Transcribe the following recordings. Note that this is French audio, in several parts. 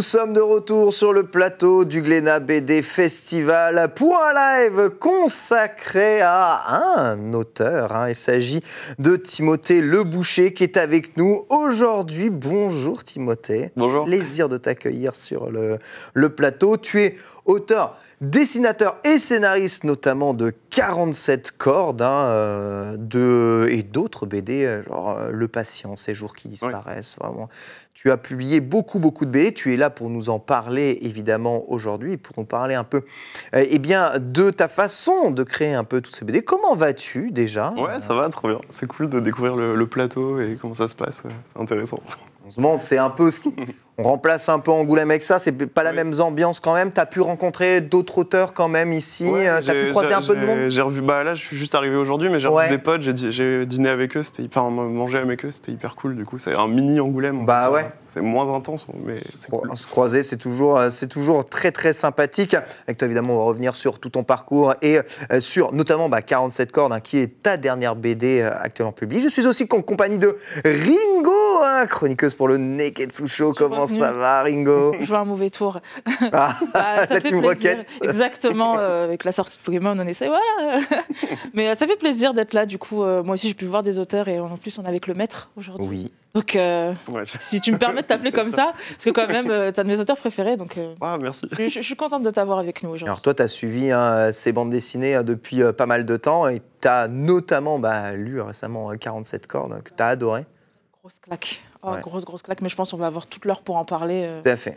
Nous sommes de retour sur le plateau du Glénat BD Festival pour un live consacré à un auteur. Hein. Il s'agit de Timothée Leboucher qui est avec nous aujourd'hui. Bonjour Timothée. Bonjour. Plaisir de t'accueillir sur le, le plateau. Tu es auteur, dessinateur et scénariste notamment de 47 cordes hein, euh, de, et d'autres BD, euh, genre euh, Le Patient, Ces jours qui disparaissent, vraiment. Tu as publié beaucoup, beaucoup de BD. Tu es là pour nous en parler, évidemment, aujourd'hui, pour nous parler un peu et eh bien, de ta façon de créer un peu toutes ces BD. Comment vas-tu déjà Ouais, ça va, trop bien. C'est cool de découvrir le plateau et comment ça se passe. C'est intéressant on se c'est un peu ce qui... remplace un peu Angoulême avec ça, c'est pas la même ambiance quand même. T'as pu rencontrer d'autres auteurs quand même ici, euh, t'as pu croiser un peu de monde J'ai revu, bah là je suis juste arrivé aujourd'hui, mais j'ai revu des potes, j'ai dîné avec eux, c'était hyper, Manger avec eux, c'était hyper cool du coup. C'est un mini Angoulême. Bah ouais. C'est moins intense, mais c'est Se croiser, c'est toujours, euh, c'est toujours très très sympathique. Avec toi évidemment, on va revenir sur tout ton parcours et euh, sur notamment 47 bah, cordes, hein, qui est ta dernière BD actuellement publiée. Je suis aussi en compagnie de Ringo Hein, chroniqueuse pour le Neketsu Show. Comment ça va, Ringo Je vois un mauvais tour. Ah, bah, ça la fait plaisir. Exactement, euh, avec la sortie de Pokémon, on essaie, voilà. Mais euh, ça fait plaisir d'être là. Du coup, euh, moi aussi, j'ai pu voir des auteurs et en plus, on est avec le maître aujourd'hui. Oui. Donc, si tu me permets de t'appeler comme ça. parce que quand même, tu as de mes auteurs préférés. Donc, ah, merci. Je, suis contente de t'avoir avec nous aujourd'hui. Alors, toi, tu as suivi hein, ces bandes dessinées depuis pas mal de temps et tu as notamment bah, lu récemment 47 cordes, hein, que tu as adoré. Grosse claque. Oh, grosse, grosse claque, mais je pense qu'on va avoir toute l'heure pour en parler. Euh. Tout à fait.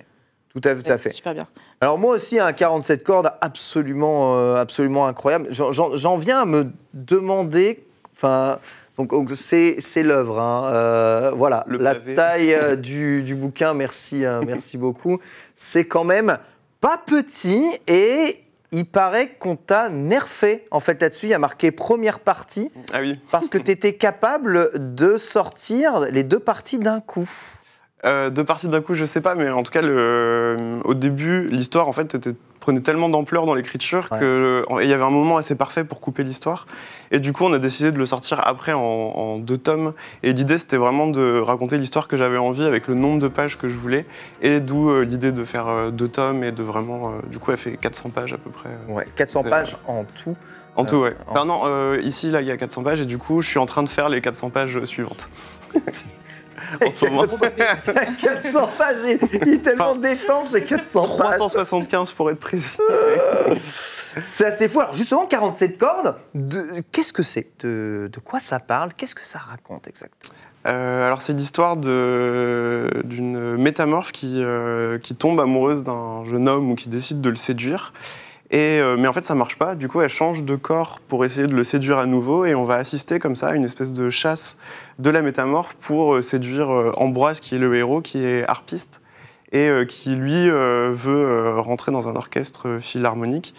Tout à, fait. Super bien. Alors moi aussi, un 47 cordes absolument, euh, absolument incroyable. J'en viens à me demander, enfin, donc c'est l'œuvre, hein, euh, voilà, la taille du, du, bouquin, merci, merci beaucoup. C'est quand même pas petit et il paraît qu'on t'a nerfé. En fait, là-dessus, il y a marqué première partie. Ah oui. parce que tu étais capable de sortir les deux parties d'un coup. Euh, deux parties d'un coup, je sais pas, mais en tout cas, euh, au début, l'histoire en fait prenait tellement d'ampleur dans l'écriture qu'il euh, y avait un moment assez parfait pour couper l'histoire. Et du coup, on a décidé de le sortir après en, deux tomes. Et l'idée, c'était vraiment de raconter l'histoire que j'avais envie avec le nombre de pages que je voulais. Et d'où l'idée de faire deux tomes et de vraiment. du coup, elle fait 400 pages à peu près. ouais, 400 pages en tout. En tout, ouais. non, ici, là, il y a 400 pages et du coup, je suis en train de faire les 400 pages suivantes. en ce moment. 400 pages, il est tellement détendu, c'est 400 375 pour être précis. c'est assez fou. Alors justement, 47 cordes, de... qu'est-ce que c'est de... de... quoi ça parle Qu'est-ce que ça raconte exactement euh, alors c'est l'histoire d'une métamorphe qui, euh, qui tombe amoureuse d'un jeune homme ou qui décide de le séduire euh, mais en fait, ça marche pas. Du coup, elle change de corps pour essayer de le séduire à nouveau. Et on va assister comme ça à une espèce de chasse de la métamorphe pour euh, séduire euh, Ambroise, qui est le héros, qui est harpiste et qui, lui, veut rentrer dans un orchestre philharmonique.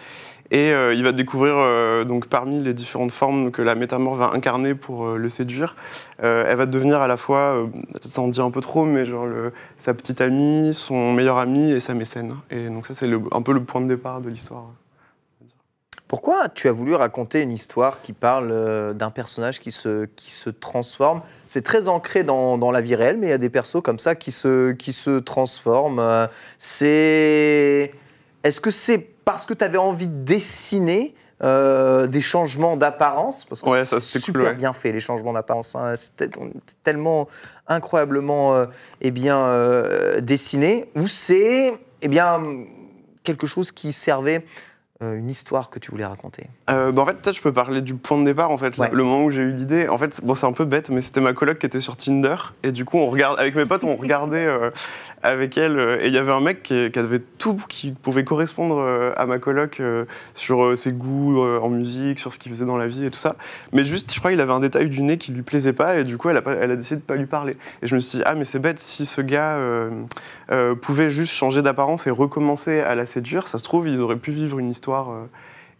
Et il va découvrir, donc, parmi les différentes formes que la métamorphe va incarner pour le séduire, elle va devenir à la fois, ça en dit un peu trop, mais genre sa petite amie, son meilleur ami et sa mécène. Et donc, ça, c'est un peu le point de départ de l'histoire. Pourquoi tu as voulu raconter une histoire qui parle euh, d'un personnage qui se, qui se transforme C'est très ancré dans, la vie réelle, mais il y a des persos comme ça qui se, qui se transforment. Euh, c'est... Est-ce que c'est parce que tu avais envie de dessiner euh, des changements d'apparence, parce que ouais, c'est super bien fait les changements d'apparence, hein. c'était c'est tellement incroyablement eh bien dessiné, ou c'est eh bien quelque chose qui servait euh, une histoire que tu voulais raconter euh, bah, En fait, peut-être je peux parler du point de départ, en fait, le, moment où j'ai eu l'idée. En fait, bon, c'est un peu bête, mais c'était ma coloc qui était sur Tinder. Et du coup, on regarde, avec mes potes, on regardait euh, avec elle. et il y avait un mec qui, avait tout qui pouvait correspondre à ma coloc sur ses goûts en musique, sur ce qu'il faisait dans la vie et tout ça. Mais juste, je crois qu'il avait un détail du nez qui lui plaisait pas. Et du coup, elle a, elle a décidé de pas lui parler. Et je me suis dit, ah, mais c'est bête, si ce gars pouvait juste changer d'apparence et recommencer à la séduire, ça se trouve, il aurait pu vivre une histoire euh,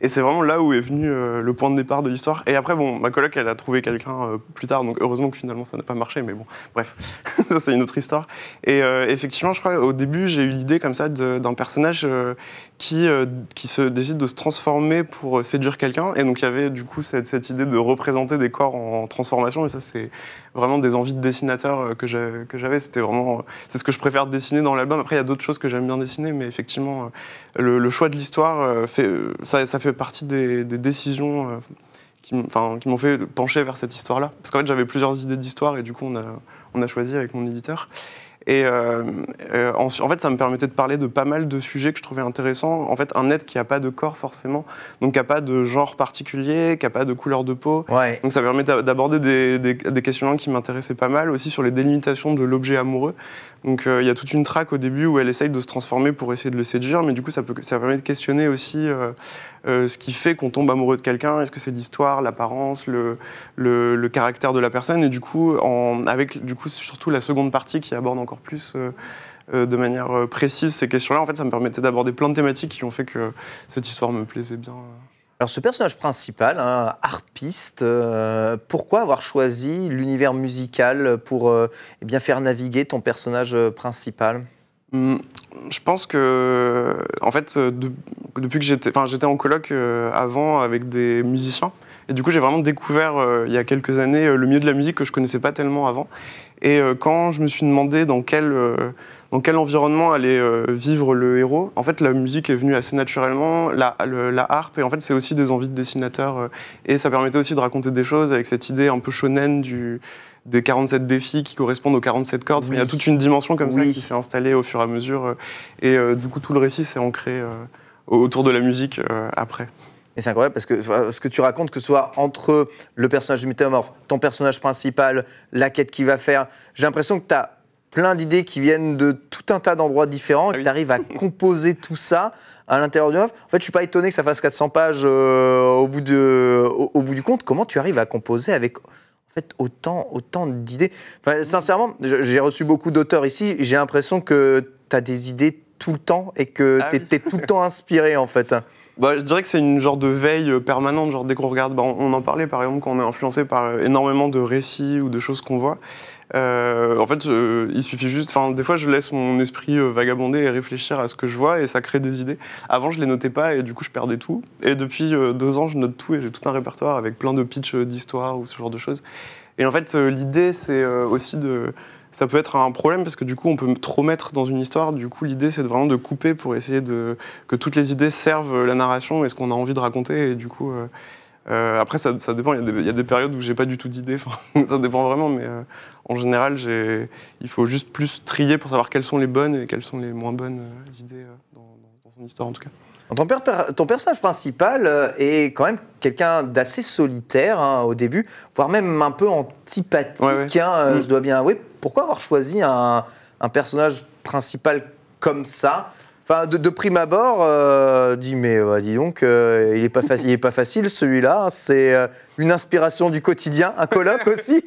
et c'est vraiment là où est venu euh, le point de départ de l'histoire. Et après, bon, ma coloc, elle a trouvé quelqu'un euh, plus tard, donc heureusement que finalement ça n'a pas marché, mais bon, bref, ça c'est une autre histoire. Et effectivement, je crois au début, j'ai eu l'idée comme ça d'un personnage qui, qui se décide de se transformer pour séduire quelqu'un. Et donc il y avait du coup cette, cette idée de représenter des corps en transformation, et ça c'est vraiment des envies de dessinateur euh, que j'avais. C'était vraiment, euh, c'est ce que je préfère dessiner dans l'album. Après, il y a d'autres choses que j'aime bien dessiner, mais effectivement, euh, le, choix de l'histoire, ça, fait partie des, décisions qui, m'ont fait pencher vers cette histoire-là. Parce qu'en fait, j'avais plusieurs idées d'histoire et du coup, on a, on a choisi avec mon éditeur. Et euh, euh, en, fait, ça me permettait de parler de pas mal de sujets que je trouvais intéressants. En fait, un être qui n'a pas de corps forcément, donc qui n'a pas de genre particulier, qui n'a pas de couleur de peau. Donc ça permettait d'aborder des, questions des qui m'intéressaient pas mal, aussi sur les délimitations de l'objet amoureux. Donc euh, il y a toute une traque au début où elle essaye de se transformer pour essayer de le séduire, mais du coup ça, permet de questionner aussi euh, euh, ce qui fait qu'on tombe amoureux de quelqu'un. Est-ce que c'est l'histoire, l'apparence, le, caractère de la personne Et du coup, avec du coup, surtout la seconde partie qui aborde encore plus de manière précise ces questions-là, en fait ça me permettait d'aborder plein de thématiques qui ont fait que cette histoire me plaisait bien. Alors ce personnage principal, hein, harpiste, euh, pourquoi avoir choisi l'univers musical pour euh, eh bien faire naviguer ton personnage euh, principal hmm, Je pense que, en fait, depuis que j'étais, enfin j'étais en colloque avant avec des musiciens, et du coup j'ai vraiment découvert il y a quelques années le milieu de la musique que je connaissais pas tellement avant. Et quand je me suis demandé dans quel dans quel environnement allait euh, vivre le héros. En fait, la musique est venue assez naturellement, la, la harpe, et en fait, c'est aussi des envies de dessinateur. Euh, et ça permettait aussi de raconter des choses avec cette idée un peu shonen du, des 47 défis qui correspondent aux 47 cordes. Il y a toute une dimension comme ça qui s'est installée au fur et à mesure. Euh, et du coup, tout le récit s'est ancré autour de la musique après. Et c'est incroyable parce que ce que tu racontes, que ce soit entre le personnage du métamorphe, ton personnage principal, la quête qu'il va faire, j'ai l'impression que tu as plein d'idées qui viennent de tout un tas d'endroits différents et ah tu arrives à composer tout ça à l'intérieur d'une offre. En fait, je suis pas étonné que ça fasse 400 pages euh, au, bout de, au, bout du compte. Comment tu arrives à composer avec en fait, autant, autant d'idées Sincèrement, j'ai reçu beaucoup d'auteurs ici. J'ai l'impression que tu as des idées tout le temps et que ah tu es, tout le temps inspiré en fait. Bah, je dirais que c'est une genre de veille euh, permanente, genre dès qu'on regarde, bah, on, en parlait par exemple quand on est influencé par euh, énormément de récits ou de choses qu'on voit. Euh, en fait, il suffit juste. Enfin, des fois, je laisse mon esprit euh, vagabonder et réfléchir à ce que je vois et ça crée des idées. Avant, je les notais pas et du coup, je perdais tout. Et depuis euh, deux ans, je note tout et j'ai tout un répertoire avec plein de pitchs d'histoires ou ce genre de choses. Et en fait, l'idée, c'est aussi de. Ça peut être un problème parce que du coup, on peut trop mettre dans une histoire. Du coup, l'idée, c'est vraiment de couper pour essayer de que toutes les idées servent la narration et ce qu'on a envie de raconter. Et du coup. Euh, après, ça, dépend. Il y, a des périodes où j'ai pas du tout d'idées. ça dépend vraiment, mais euh, en général, il faut juste plus trier pour savoir quelles sont les bonnes et quelles sont les moins bonnes euh, idées dans, son histoire, en tout cas. Ton, personnage principal est quand même quelqu'un d'assez solitaire hein, au début, voire même un peu antipathique, hein, mm. je dois bien avouer. Pourquoi avoir choisi un personnage principal comme ça Enfin, de, prime abord, euh, dis mais bah, dis donc, euh, il n'est pas, facile, est pas facile celui-là. Hein, c'est euh, une inspiration du quotidien, un colloque aussi.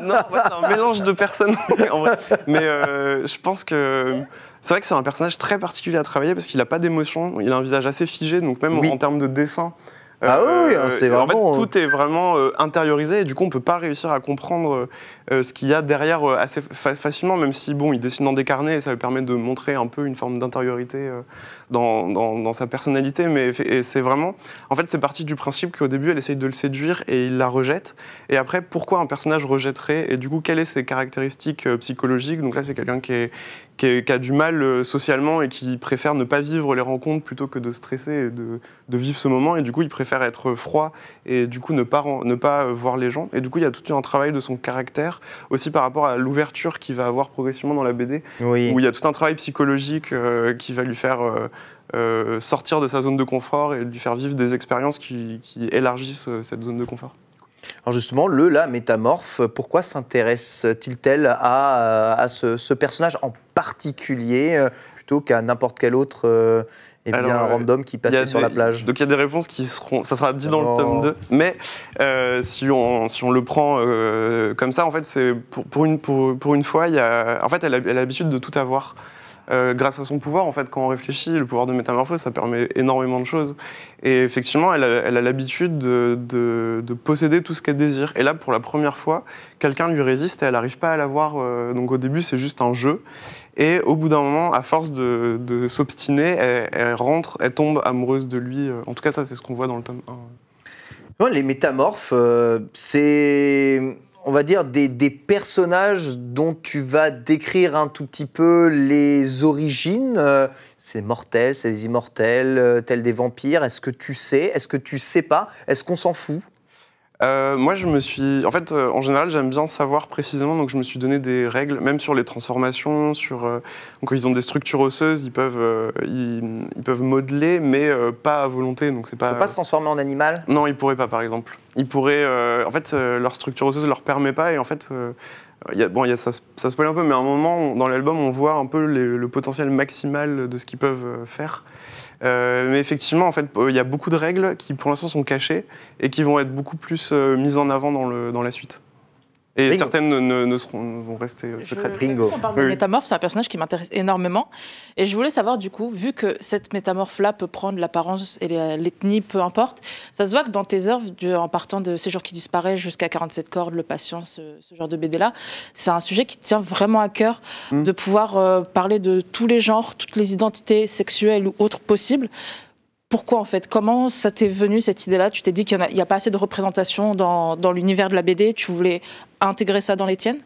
non, c'est un mélange de personnes. Mais je pense que c'est vrai que c'est un personnage très particulier à travailler parce qu'il n'a pas d'émotion, il a un visage assez figé, donc même en termes de dessin, ah oui, euh, c'est vraiment. En fait, euh, tout est vraiment euh, intériorisé et du coup, on peut pas réussir à comprendre ce qu'il y a derrière assez facilement, même si bon, il dessine dans des carnets et ça lui permet de montrer un peu une forme d'intériorité dans, dans, sa personnalité. Mais c'est vraiment. En fait, c'est parti du principe qu'au début, elle essaye de le séduire et il la rejette. Et après, pourquoi un personnage rejetterait et du coup, quelles sont ses caractéristiques psychologiques Donc là, c'est quelqu'un qui est qui, a du mal euh, socialement et qui préfère ne pas vivre les rencontres plutôt que de stresser et de, vivre ce moment. Et du coup, il préfère être froid et du coup ne pas, ne pas euh, voir les gens. Et du coup, il y a tout un travail de son caractère aussi par rapport à l'ouverture qu'il va avoir progressivement dans la BD, où il y a tout un travail psychologique euh, qui va lui faire... sortir de sa zone de confort et lui faire vivre des expériences qui élargissent cette zone de confort. Alors justement, le la métamorphe, pourquoi s'intéresse-t-il à, à ce, personnage en particulier euh, plutôt qu'à n'importe quel autre euh, eh bien, euh, random qui passait sur la plage Donc il y a des réponses qui seront, ça sera dit dans le tome 2, mais euh, si, on, le prend comme ça, en fait, c'est pour, une, fois, en fait, elle a, l'habitude de tout avoir. Euh, grâce à son pouvoir, en fait, quand on réfléchit, le pouvoir de métamorphose, ça permet énormément de choses. Et effectivement, elle a l'habitude de, posséder tout ce qu'elle désire. Et là, pour la première fois, quelqu'un lui résiste et elle n'arrive pas à l'avoir. Euh, donc au début, c'est juste un jeu. Et au bout d'un moment, à force de, s'obstiner, elle, rentre, elle tombe amoureuse de lui. Euh. En tout cas, ça, c'est ce qu'on voit dans le tome 1. les métamorphes, c'est on va dire, des, personnages dont tu vas décrire un tout petit peu les origines. Euh, c'est mortel, c'est des immortels, euh, des vampires. Est-ce que tu sais Est-ce que tu sais pas Est-ce qu'on s'en fout euh, moi, je me suis. En fait, euh, en général, j'aime bien savoir précisément, donc je me suis donné des règles, même sur les transformations, sur. Euh, donc, ils ont des structures osseuses, ils peuvent, ils... peuvent modeler, mais pas à volonté. Donc, c'est pas. pas se transformer en animal Non, ils pourraient pas, par exemple. Ils pourraient. En fait, leur structure osseuse ne leur permet pas, et en fait. bon, y a... ça, ça se spoil un peu, mais à un moment, dans l'album, on voit un peu le potentiel maximal de ce qu'ils peuvent faire. Euh, mais effectivement, en fait, euh, il y a beaucoup de règles qui, pour l'instant, sont cachées et qui vont être beaucoup plus euh, mises en avant dans la suite. Et certaines ne, seront, vont rester euh, secrètes. Ringo. On parle de métamorphe, c'est un personnage qui m'intéresse énormément. Et je voulais savoir, du coup, vu que cette métamorphe-là peut prendre l'apparence et l'ethnie, peu importe, ça se voit que dans tes œuvres, en partant de Séjour qui disparaît jusqu'à 47 cordes, Le Patient, ce, genre de BD-là, c'est un sujet qui tient vraiment à cœur mmh. de pouvoir euh, parler de tous les genres, toutes les identités sexuelles ou autres possibles pourquoi en fait Comment ça t'est venu cette idée-là Tu t'es dit qu'il n'y a, pas assez de représentation dans, dans l'univers de la BD, tu voulais intégrer ça dans les tiennes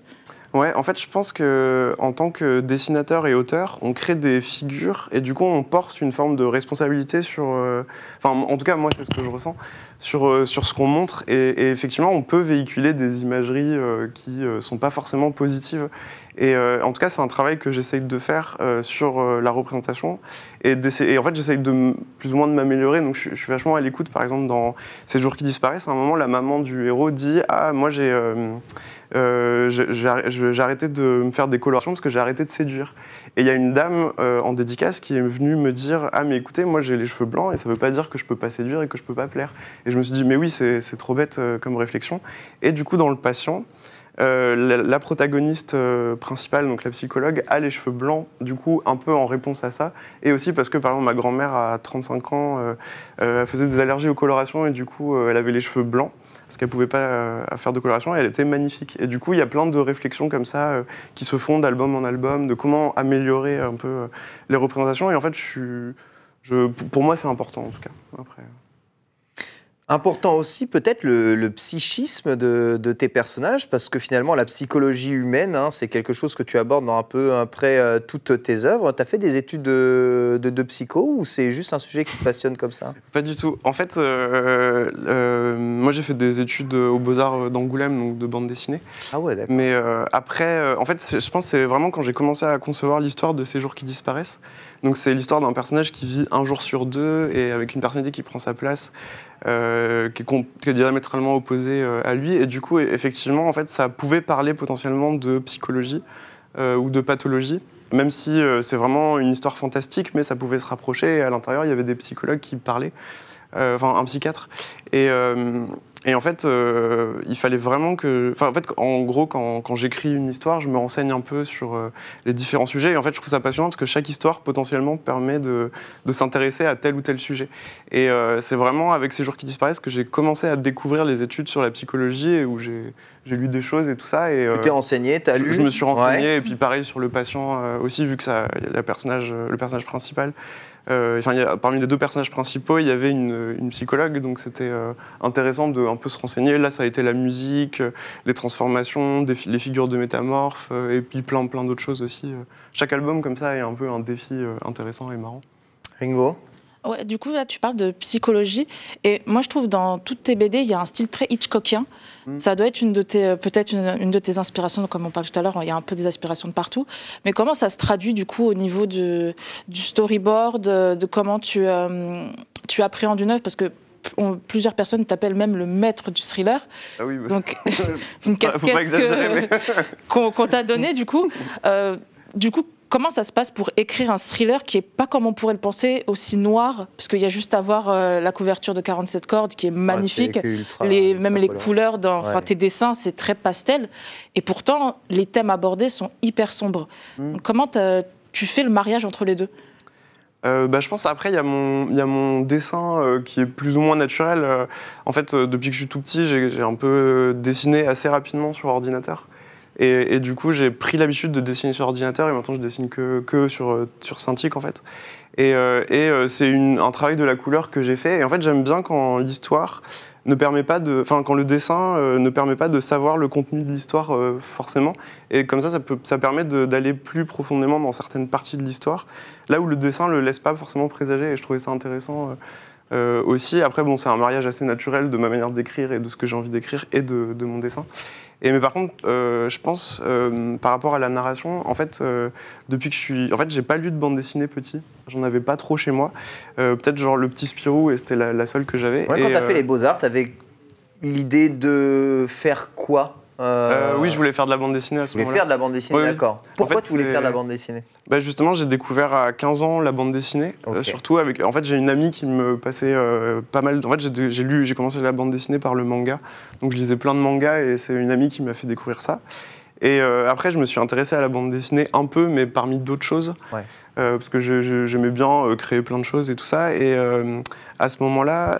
en fait, je pense que en tant que dessinateur et auteur, on crée des figures et du coup, on porte une forme de responsabilité sur. Euh, enfin, en tout cas, moi, c'est ce que je ressens sur euh, sur ce qu'on montre et, effectivement, on peut véhiculer des imageries euh, qui qui sont pas forcément positives. Et en tout cas, c'est un travail que j'essaye de faire sur la représentation et, en fait, j'essaye de plus ou moins de m'améliorer. Donc, je, je, suis vachement à l'écoute. Par exemple, dans Ces jours qui disparaissent, à un moment, la maman du héros dit Ah, moi, j'ai euh, j'ai arrêté de me faire des colorations parce que j'ai arrêté de séduire. Et il y a une dame euh, en dédicace qui est venue me dire Ah, mais écoutez, moi j'ai les cheveux blancs et ça ne veut pas dire que je ne peux pas séduire et que je ne peux pas plaire. Et je me suis dit Mais oui, c'est trop bête euh, comme réflexion. Et du coup, dans le patient, la, protagoniste principale, donc la psychologue, a les cheveux blancs, du coup, un peu en réponse à ça. Et aussi parce que, par exemple, ma grand-mère, à 35 ans, faisait des allergies aux colorations et du coup, elle avait les cheveux blancs parce qu'elle ne pouvait pas euh, faire de coloration, elle était magnifique. Et du coup, il y a plein de réflexions comme ça euh, qui se font d'album en album, de comment améliorer un peu euh, les représentations. Et en fait, pour moi, c'est important en tout cas. Après. Important aussi peut-être le, psychisme de, tes personnages, parce que finalement la psychologie humaine, hein, c'est quelque chose que tu abordes dans un peu après euh, toutes tes œuvres. Tu as fait des études de, psycho ou c'est juste un sujet qui te passionne comme ça Pas du tout. En fait, euh, euh, moi j'ai fait des études aux beaux-arts d'Angoulême, donc de bande dessinée. Ah ouais, d'accord. Mais après, en fait, je pense que c'est vraiment quand j'ai commencé à concevoir l'histoire de ces jours qui disparaissent. Donc c'est l'histoire d'un personnage qui vit un jour sur deux et avec une personnalité qui prend sa place. Euh, qui, est diamétralement opposé euh, à lui. Et du coup, effectivement, en fait, ça pouvait parler potentiellement de psychologie euh, ou de pathologie, même si c'est vraiment une histoire fantastique, mais ça pouvait se rapprocher. Et à l'intérieur, il y avait des psychologues qui parlaient, enfin un psychiatre. Et, et en fait, euh, il fallait vraiment que. en fait, en gros, quand, j'écris une histoire, je me renseigne un peu sur euh, les différents sujets. Et en fait, je trouve ça passionnant parce que chaque histoire potentiellement permet de, s'intéresser à tel ou tel sujet. Et euh, c'est vraiment avec ces jours qui disparaissent que j'ai commencé à découvrir les études sur la psychologie et où j'ai j'ai lu des choses et tout ça. Et, tu euh, t'es renseigné, t'as lu Je me suis renseigné, et puis pareil sur le patient euh, aussi, vu que ça, la personnage, euh, le personnage principal. Enfin, parmi les deux personnages principaux, il y avait une, psychologue, donc c'était intéressant de un peu se renseigner. Là, ça a été la musique, les transformations, les figures de métamorphes, et puis plein, plein d'autres choses aussi. Chaque album comme ça est un peu un défi intéressant et marrant. Ringo Ouais, du coup, là, tu parles de psychologie. Et moi, je trouve dans toutes tes BD, il y a un style très Hitchcockien. Mm. Ça doit être une de tes, euh, peut-être une, de tes inspirations, comme on parlait tout à l'heure, il y a un peu des aspirations de partout. Mais comment ça se traduit, du coup, au niveau de, du storyboard, euh, de, comment tu, euh, tu appréhendes une œuvre Parce que plusieurs personnes t'appellent même le maître du thriller. Ah oui, Donc, une casquette qu'on t'a donnée, du coup. du coup, Comment ça se passe pour écrire un thriller qui est pas comme on pourrait le penser, aussi noir Parce qu'il y a juste à voir euh, la couverture de 47 cordes qui est magnifique, même les couleurs dans tes dessins, c'est très pastel. Et pourtant, les thèmes abordés sont hyper sombres. Hmm. comment tu fais le mariage entre les deux euh, bah, je pense après, il y, a mon dessin euh, qui est plus ou moins naturel. en fait, depuis que je suis tout petit, j'ai un peu dessiné assez rapidement sur ordinateur. Et, du coup, j'ai pris l'habitude de dessiner sur ordinateur et maintenant je dessine que, que sur, euh, sur Cintiq en fait. Et, euh, et euh, c'est un travail de la couleur que j'ai fait. Et en fait, j'aime bien quand l'histoire ne permet pas de, enfin quand le dessin ne permet pas de savoir le contenu de l'histoire forcément, et comme ça, ça, peut, ça permet d'aller plus profondément dans certaines parties de l'histoire, là où le dessin le laisse pas forcément présager, et je trouvais ça intéressant aussi. Après, bon, c'est un mariage assez naturel de ma manière d'écrire et de ce que j'ai envie d'écrire et de, de, mon dessin, et mais par contre, euh, je pense euh, par rapport à la narration, en fait, euh, depuis que je suis, en fait, j'ai pas lu de bande dessinée petit. J'en avais pas trop chez moi. Peut-être genre le petit Spirou et c'était la, seule que j'avais. quand t'as fait les beaux arts, t'avais l'idée de faire quoi euh, euh, oui, je voulais faire de la bande dessinée à ce moment-là. faire de la bande dessinée, d'accord. Pourquoi tu voulais faire de la bande dessinée bah Justement, j'ai découvert à 15 ans la bande dessinée. Euh, surtout avec. En fait, j'ai une amie qui me passait pas mal. En fait, j'ai lu, j'ai commencé la bande dessinée par le manga. Donc, je lisais plein de mangas et c'est une amie qui m'a fait découvrir ça. Et euh, après, je me suis intéressé à la bande dessinée un peu, mais parmi d'autres choses. Euh, parce que j'aimais bien euh, créer plein de choses et tout ça. Et à ce moment-là,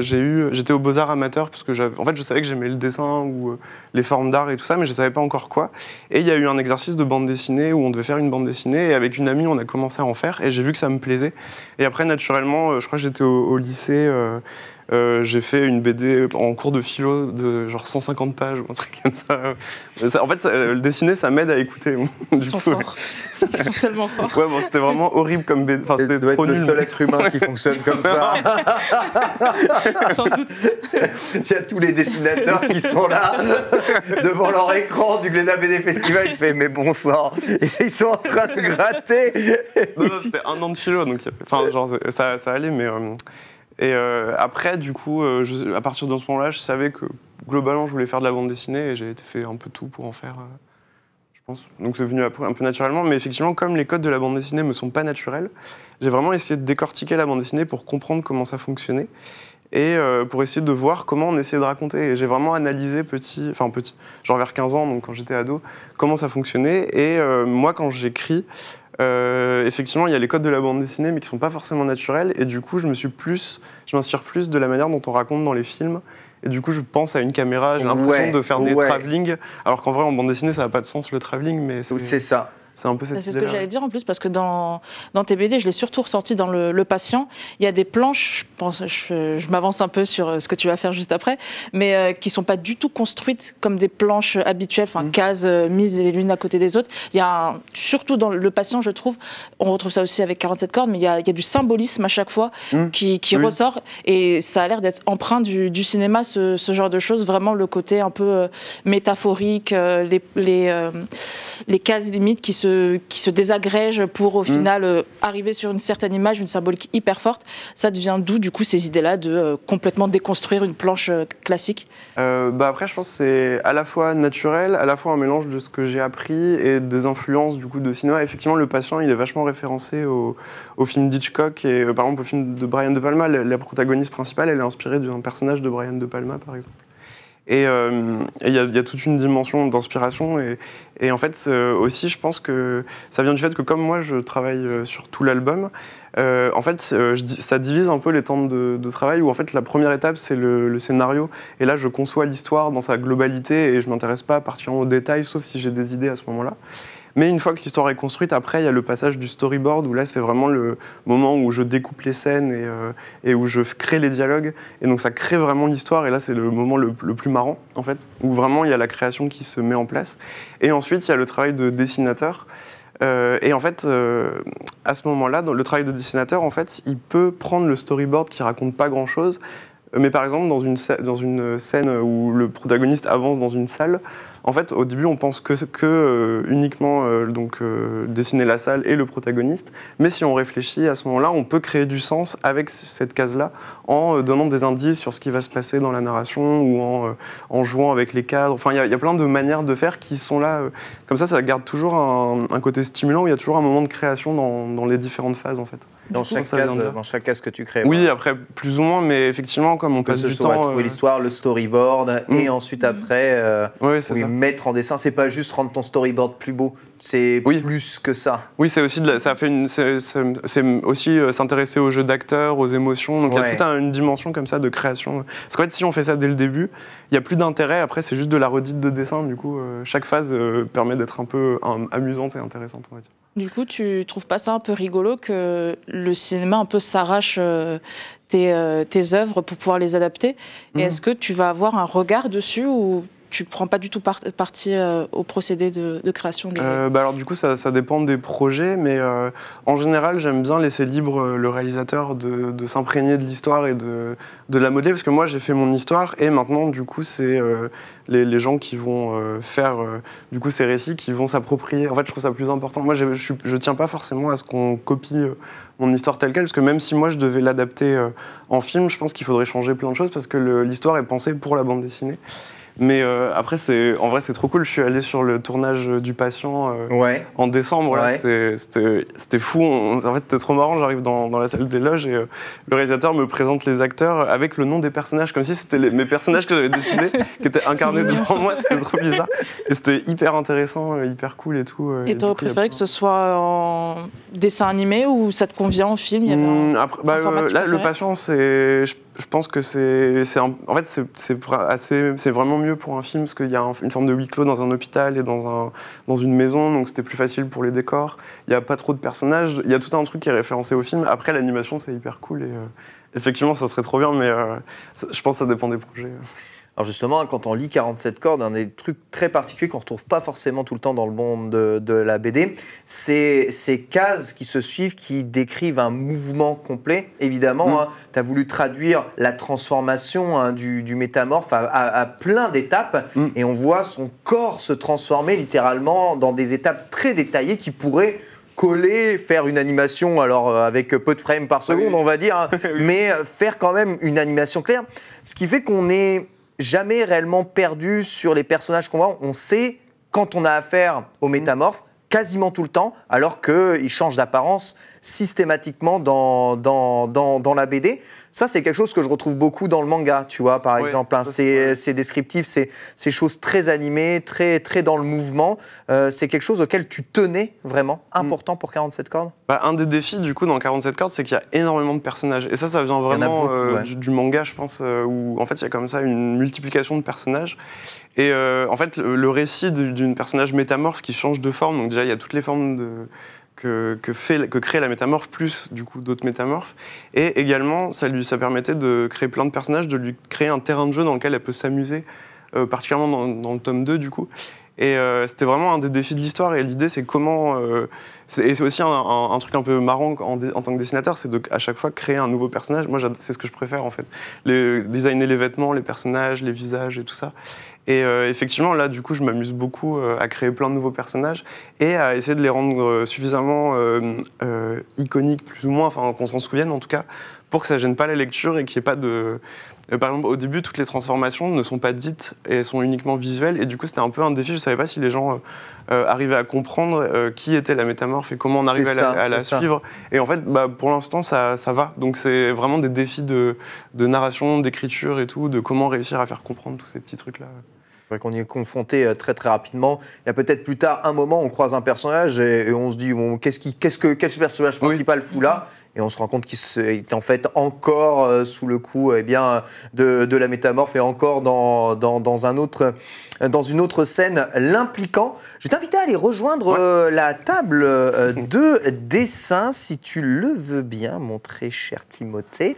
j'étais au Beaux-Arts amateur, parce que en fait, je savais que j'aimais le dessin ou les formes d'art et tout ça, mais je ne savais pas encore quoi. Et il y a eu un exercice de bande dessinée où on devait faire une bande dessinée. Et avec une amie, on a commencé à en faire. Et j'ai vu que ça me plaisait. Et après, naturellement, je crois que j'étais au, au, lycée. Euh, j'ai fait une BD en cours de philo de genre 150 pages ou un truc comme ça. en fait, euh, le dessiner, ça m'aide à écouter. Ils sont tellement forts. Ouais, bon, c'était vraiment horrible comme BD. Enfin, c'était trop le seul être humain qui fonctionne comme ça. Sans doute. Il y a tous les dessinateurs qui sont là devant leur écran du Glénat BD Festival. il fait mais bon sang, ils sont en train de gratter. non, c'était un an de philo, donc enfin, genre, ça, allait, mais. Euh, et euh, après, du coup, euh, à partir de ce moment-là, je savais que globalement, je voulais faire de la bande dessinée et j'ai fait un peu tout pour en faire, euh, je pense. Donc c'est venu un peu naturellement, mais effectivement, comme les codes de la bande dessinée me sont pas naturels, j'ai vraiment essayé de décortiquer la bande dessinée pour comprendre comment ça fonctionnait et pour essayer de voir comment on essayait de raconter. Et j'ai vraiment analysé petit, enfin petit, genre vers 15 ans, donc quand j'étais ado, comment ça fonctionnait. Et moi, quand j'écris, euh, effectivement, il y a les codes de la bande dessinée, mais qui sont pas forcément naturels. Et du coup, je me suis plus, je m'inspire plus de la manière dont on raconte dans les films. Et du coup, je pense à une caméra. J'ai l'impression de faire des travelling, alors qu'en vrai, en bande dessinée, ça n'a pas de sens le travelling. Mais c'est ça. C'est un peu cette C'est ce que j'allais dire en plus, parce que dans, dans tes je l'ai surtout ressenti dans le, le, patient. Il y a des planches, je, pense, je, m'avance un peu sur euh, ce que tu vas faire juste après, mais qui euh, qui sont pas du tout construites comme des planches habituelles, enfin mmh. cases euh, mises les unes à côté des autres. Il y a surtout dans le patient, je trouve, on retrouve ça aussi avec 47 cordes, mais il y a, il y a du symbolisme à chaque fois mmh. qui, qui ressort et ça a l'air d'être empreint du, du cinéma, ce, ce, genre de choses, vraiment le côté un peu métaphorique, les, les, les cases limites qui se qui se désagrègent pour au mmh. final euh, arriver sur une certaine image, une symbolique hyper forte. Ça devient d'où du coup ces idées-là de euh, complètement déconstruire une planche euh, classique bah Après, je pense que c'est à la fois naturel, à la fois un mélange de ce que j'ai appris et des influences du coup de cinéma. Effectivement, le patient, il est vachement référencé au, film d'Hitchcock et par exemple au film de Brian De Palma. La, la protagoniste principale, elle est inspirée d'un personnage de Brian De Palma, par exemple. Et euh, il y, a toute une dimension d'inspiration. Et, en fait, euh, aussi, je pense que ça vient du fait que, comme moi, je travaille euh, sur tout l'album, en fait, ça divise un peu les temps de, travail où, en fait, la première étape, c'est le, scénario. Et là, je conçois l'histoire dans sa globalité et je m'intéresse pas particulièrement aux détails, sauf si j'ai des idées à ce moment-là. Mais une fois que l'histoire est construite, après, il y a le passage du storyboard, où là, c'est vraiment le moment où je découpe les scènes et, euh, où je crée les dialogues. Et donc, ça crée vraiment l'histoire. Et là, c'est le moment le, plus marrant, en fait, où vraiment, il y a la création qui se met en place. Et ensuite, il y a le travail de dessinateur. Euh, et en fait, euh, à ce moment-là, le travail de dessinateur, en fait, il peut prendre le storyboard qui raconte pas grand-chose, mais par exemple, dans une, dans une scène où le protagoniste avance dans une salle, en fait, au début, on pense que, que euh, uniquement euh, donc, euh, dessiner la salle et le protagoniste, mais si on réfléchit à ce moment-là, on peut créer du sens avec cette case-là en donnant des indices sur ce qui va se passer dans la narration ou en, jouant avec les cadres. Enfin, il y, a plein de manières de faire qui sont là. Comme ça, ça garde toujours un, côté stimulant, où il y a toujours un moment de création dans, les différentes phases en fait. Dans chaque, case, dans chaque case que tu crées. Oui, après, plus ou moins, mais effectivement, comme on passe du temps... l'histoire, le storyboard, et mm. ensuite mm. après, oui, c'est ça mettre en dessin. C'est pas juste rendre ton storyboard plus beau, c'est plus que ça. Oui, c'est aussi de ça fait une, c'est, aussi euh, s'intéresser aux jeux d'acteurs, aux émotions. Donc il y a toute une dimension comme ça de création. Parce qu'en fait, si on fait ça dès le début, il n'y a plus d'intérêt. Après, c'est juste de la redite de dessin. Du coup, euh, chaque phase euh, permet d'être un peu amusante et intéressante, on va dire. Du coup, tu trouves pas ça un peu rigolo que le cinéma un peu s'arrache tes, œuvres pour pouvoir les adapter Et mhm. est-ce que tu vas avoir un regard dessus ou tu prends pas du tout partie euh, au procédé de, création euh, bah alors du coup ça, dépend des projets, mais euh, en général j'aime bien laisser libre le réalisateur de, s'imprégner de l'histoire et de, la modeler, parce que moi j'ai fait mon histoire et maintenant du coup c'est les, gens qui vont faire du coup ces récits qui vont s'approprier. En fait je trouve ça plus important. Moi je, ne tiens pas forcément à ce qu'on copie mon histoire telle quelle, parce que même si moi je devais l'adapter en film, je pense qu'il faudrait changer plein de choses parce que l'histoire est pensée pour la bande dessinée. Mais euh, après, c'est en vrai, c'est trop cool. Je suis allé sur le tournage du patient euh, en décembre. C'était fou. en fait, c'était trop marrant. J'arrive dans, la salle des loges et euh, le réalisateur me présente les acteurs avec le nom des personnages, comme si c'était mes personnages que j'avais dessinés, qui étaient incarnés devant moi. C'était trop bizarre. Et c'était hyper intéressant, hyper cool et tout. Et t'aurais préféré que ce soit en dessin animé ou ça te convient en film hmm, bah, Là, le patient, c'est je pense que c'est, en fait, c'est, vraiment mieux pour un film parce qu'il y a une forme de huis clos dans un hôpital et dans, un, dans une maison, donc c'était plus facile pour les décors. Il n'y a pas trop de personnages. Il y a tout un truc qui est référencé au film. Après, l'animation, c'est hyper cool et euh, effectivement, ça serait trop bien, mais euh, je pense que ça dépend des projets. Alors justement, hein, quand on lit 47 cordes, un des trucs très particuliers qu'on ne retrouve pas forcément tout le temps dans le monde de, la BD, c'est ces cases qui se suivent, qui décrivent un mouvement complet. Évidemment, mm. hein, tu as voulu traduire la transformation hein, du, métamorphe à, plein d'étapes, mm. et on voit son corps se transformer littéralement dans des étapes très détaillées qui pourraient coller, faire une animation, alors euh, avec peu de frames par seconde, on va dire, mais euh, faire quand même une animation claire. Ce qui fait qu'on est jamais réellement perdu sur les personnages qu'on voit. On sait quand on a affaire aux métamorphes quasiment tout le temps, alors qu'ils changent d'apparence systématiquement dans la BD. Ça, c'est quelque chose que je retrouve beaucoup dans le manga, tu vois, par exemple. Hein. Euh, c'est descriptif, c'est choses très animées, très, très dans le mouvement. Euh, c'est quelque chose auquel tu tenais vraiment, mm. important pour 47 cordes bah, Un des défis, du coup, dans 47 cordes, c'est qu'il y a énormément de personnages. Et ça, ça vient vraiment euh, du, manga, je pense, où en fait, il y a comme ça une multiplication de personnages. Et en fait, le, le récit d'une personnage métamorphe qui change de forme, donc déjà, il y a toutes les formes de que, que, fait, que crée la métamorphe, plus du coup d'autres métamorphes. Et également, ça, lui, permettait de créer plein de personnages, de lui créer un terrain de jeu dans lequel elle peut s'amuser, euh, particulièrement dans, le tome 2 du coup. Et euh, c'était vraiment un des défis de l'histoire. Et l'idée, c'est comment. Euh, et c'est aussi un, truc un peu marrant en, en tant que dessinateur, c'est de à chaque fois créer un nouveau personnage. Moi, c'est ce que je préfère en fait. Les, designer les vêtements, les personnages, les visages et tout ça. Et euh, effectivement, là, du coup, je m'amuse beaucoup euh, à créer plein de nouveaux personnages et à essayer de les rendre euh, suffisamment iconiques, plus ou moins, enfin, qu'on s'en souvienne en tout cas, pour que ça gêne pas la lecture et qu'il n'y ait pas de. Par exemple, au début, toutes les transformations ne sont pas dites et sont uniquement visuelles. Et du coup, c'était un peu un défi. Je ne savais pas si les gens arrivaient à comprendre qui était la métamorphe et comment on arrivait à, la, suivre. Et en fait, bah, pour l'instant, ça, va. Donc, c'est vraiment des défis de narration, d'écriture et tout, de comment réussir à faire comprendre tous ces petits trucs-là. C'est vrai qu'on y est confronté euh, très très rapidement. Il y a peut-être plus tard un moment, on croise un personnage et, on se dit bon, qu'est-ce qui, qu'est-ce que, quel personnage principal fout là et on se rend compte qu'il est en fait encore euh, sous le coup eh bien, de, de, la métamorphe et encore dans, dans, dans un autre dans une autre scène l'impliquant. Je t'invite à aller rejoindre euh, la table euh, de dessin, si tu le veux bien, mon très cher Timothée,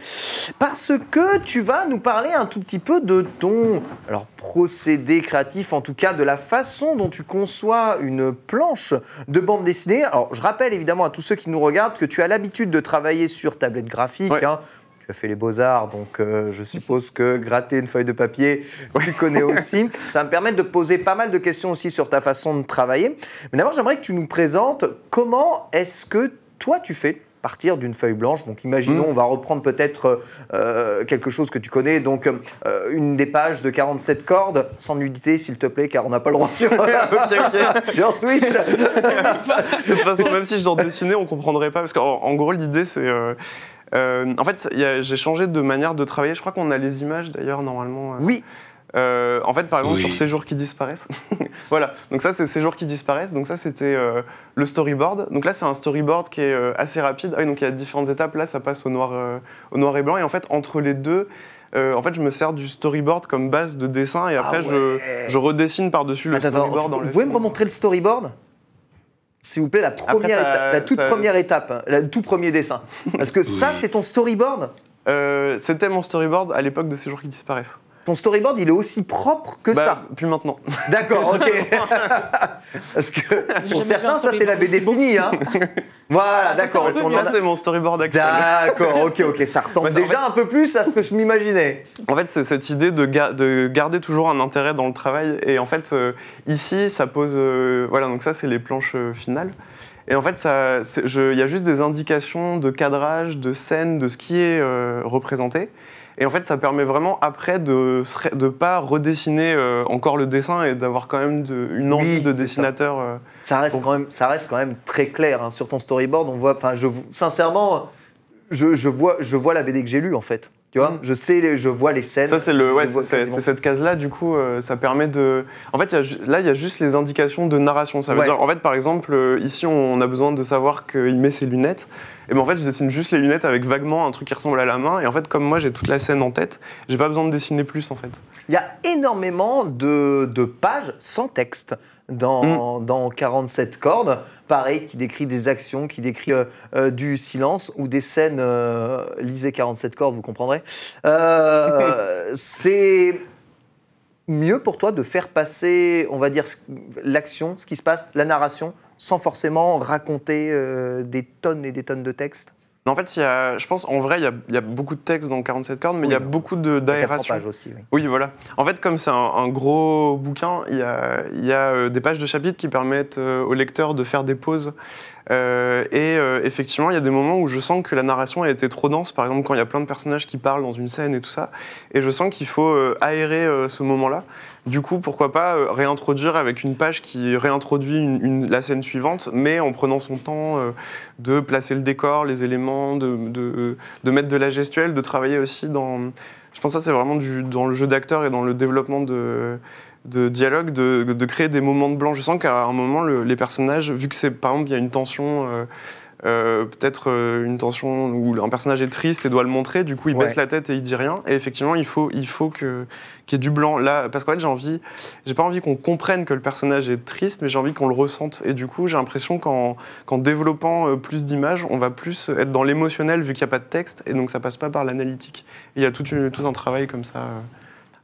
parce que tu vas nous parler un tout petit peu de ton alors, procédé créatif, en tout cas de la façon dont tu conçois une planche de bande dessinée. Alors, je rappelle évidemment à tous ceux qui nous regardent que tu as l'habitude de travailler sur tablette graphique. Hein, tu as fait les beaux-arts, donc euh, je suppose que gratter une feuille de papier, tu connais aussi. Ça me permet de poser pas mal de questions aussi sur ta façon de travailler. Mais d'abord, j'aimerais que tu nous présentes comment est-ce que toi tu fais partir d'une feuille blanche. Donc imaginons, hmm. on va reprendre peut-être euh, euh, quelque chose que tu connais, donc une des pages de 47 cordes, sans nudité s'il te plaît, car on n'a pas le droit sur, sur Twitch. de toute façon, même si je dessinais, on comprendrait pas, parce qu'en gros l'idée c'est... Euh, en fait, j'ai changé de manière de travailler. Je crois qu'on a les images d'ailleurs normalement. Euh. oui. Euh, en fait, par exemple, sur ces jours qui disparaissent. voilà. Donc ça, c'est ces jours qui disparaissent. Donc ça, c'était le storyboard. Donc là, c'est un storyboard qui est assez rapide. Ah donc il y a différentes étapes. Là, ça passe au noir, au noir et blanc. Et en fait, entre les deux, en fait, je me sers du storyboard comme base de dessin et après, ah je, redessine par-dessus le storyboard. vous pouvez me remontrer le storyboard s'il vous plaît, la, toute première étape, hein, le tout premier dessin. Parce que ça, c'est ton storyboard euh, C'était mon storyboard à l'époque de Ces jours qui disparaissent. Ton storyboard, il est aussi propre que bah. ça Plus maintenant. D'accord, ok. Parce que pour certains, ça, c'est la BD finie. Hein. voilà, ah, d'accord. Ça, c'est mon storyboard actuel. D'accord, ok, ok. Ça ressemble déjà un peu plus à ce que je m'imaginais. En fait, c'est cette idée de, de, garder toujours un intérêt dans le travail. Et en fait, euh, ici, ça pose. Euh, voilà, donc ça, c'est les planches euh, finales. Et en fait, il y a juste des indications de cadrage, de scène, de ce qui est représenté. Et en fait, ça permet vraiment après de ne pas redessiner euh, encore le dessin et d'avoir quand même une envie de dessinateur. Euh, ça. reste quand même, très clair. Hein. Sur ton storyboard, on voit. sincèrement, je, vois, je vois la BD que j'ai lue en fait je sais, je vois les scènes. Ça, c'est cette case-là, du coup, euh, ça permet de. En fait, là, il y a juste les indications de narration. Ça veut dire, en fait, par exemple, euh, ici, on a besoin de savoir qu'il met ses lunettes. Et bien en fait, je dessine juste les lunettes avec vaguement un truc qui ressemble à la main. Et en fait, comme moi, j'ai toute la scène en tête, j'ai pas besoin de dessiner plus, en fait. Il y a énormément de pages sans texte dans, 47 mm. cordes, pareil, qui décrit des actions, qui décrit euh, euh, du silence ou des scènes, euh, lisez 47 cordes, vous comprendrez. c'est mieux pour toi de faire passer, on va dire, l'action, ce qui se passe, la narration, sans forcément raconter des tonnes et des tonnes de textes en fait, il y a, je pense, en vrai, il y, a, beaucoup de textes dans 47 cordes, mais il y a beaucoup d'aération. aussi. Oui. voilà. En fait, comme c'est un, gros bouquin, il y a, il y a euh, des pages de chapitres qui permettent euh, au lecteur de faire des pauses. Euh, et euh, effectivement, il y a des moments où je sens que la narration a été trop dense, par exemple quand il y a plein de personnages qui parlent dans une scène et tout ça, et je sens qu'il faut euh, aérer ce moment-là. Du coup, pourquoi pas réintroduire avec une page qui réintroduit la scène suivante, mais en prenant son temps de placer le décor, les éléments, de, mettre de la gestuelle, de travailler aussi dans... Je pense que ça, c'est vraiment du, dans le jeu d'acteur et dans le développement de, de dialogue, de, créer des moments de blanc. Je sens qu'à un moment, les personnages, vu que c'est par exemple, il y a une tension. Euh, euh, peut-être euh, une tension où un personnage est triste et doit le montrer, du coup il baisse la tête et il dit rien. Et effectivement, il faut, il faut que, qu'il y ait du blanc. Là, parce qu'en j'ai envie, j'ai pas envie qu'on comprenne que le personnage est triste, mais j'ai envie qu'on le ressente. Et du coup, j'ai l'impression qu'en, développant plus d'images, on va plus être dans l'émotionnel vu qu'il n'y a pas de texte, et donc ça passe pas par l'analytique. Il y a tout, tout un travail comme ça.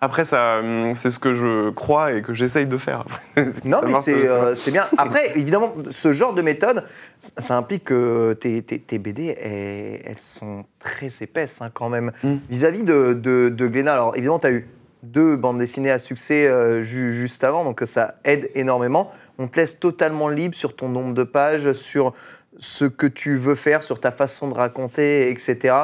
Après, euh, c'est ce que je crois et que j'essaye de faire. non, mais euh, c'est bien. Après, évidemment, ce genre de méthode, ça implique que tes, BD, elles sont très épaisses hein, quand même. Hmm. Vis-à-vis de, de, Glénat, alors évidemment, tu as eu deux bandes dessinées à succès euh, juste avant, donc ça aide énormément. On te laisse totalement libre sur ton nombre de pages, sur ce que tu veux faire, sur ta façon de raconter, etc.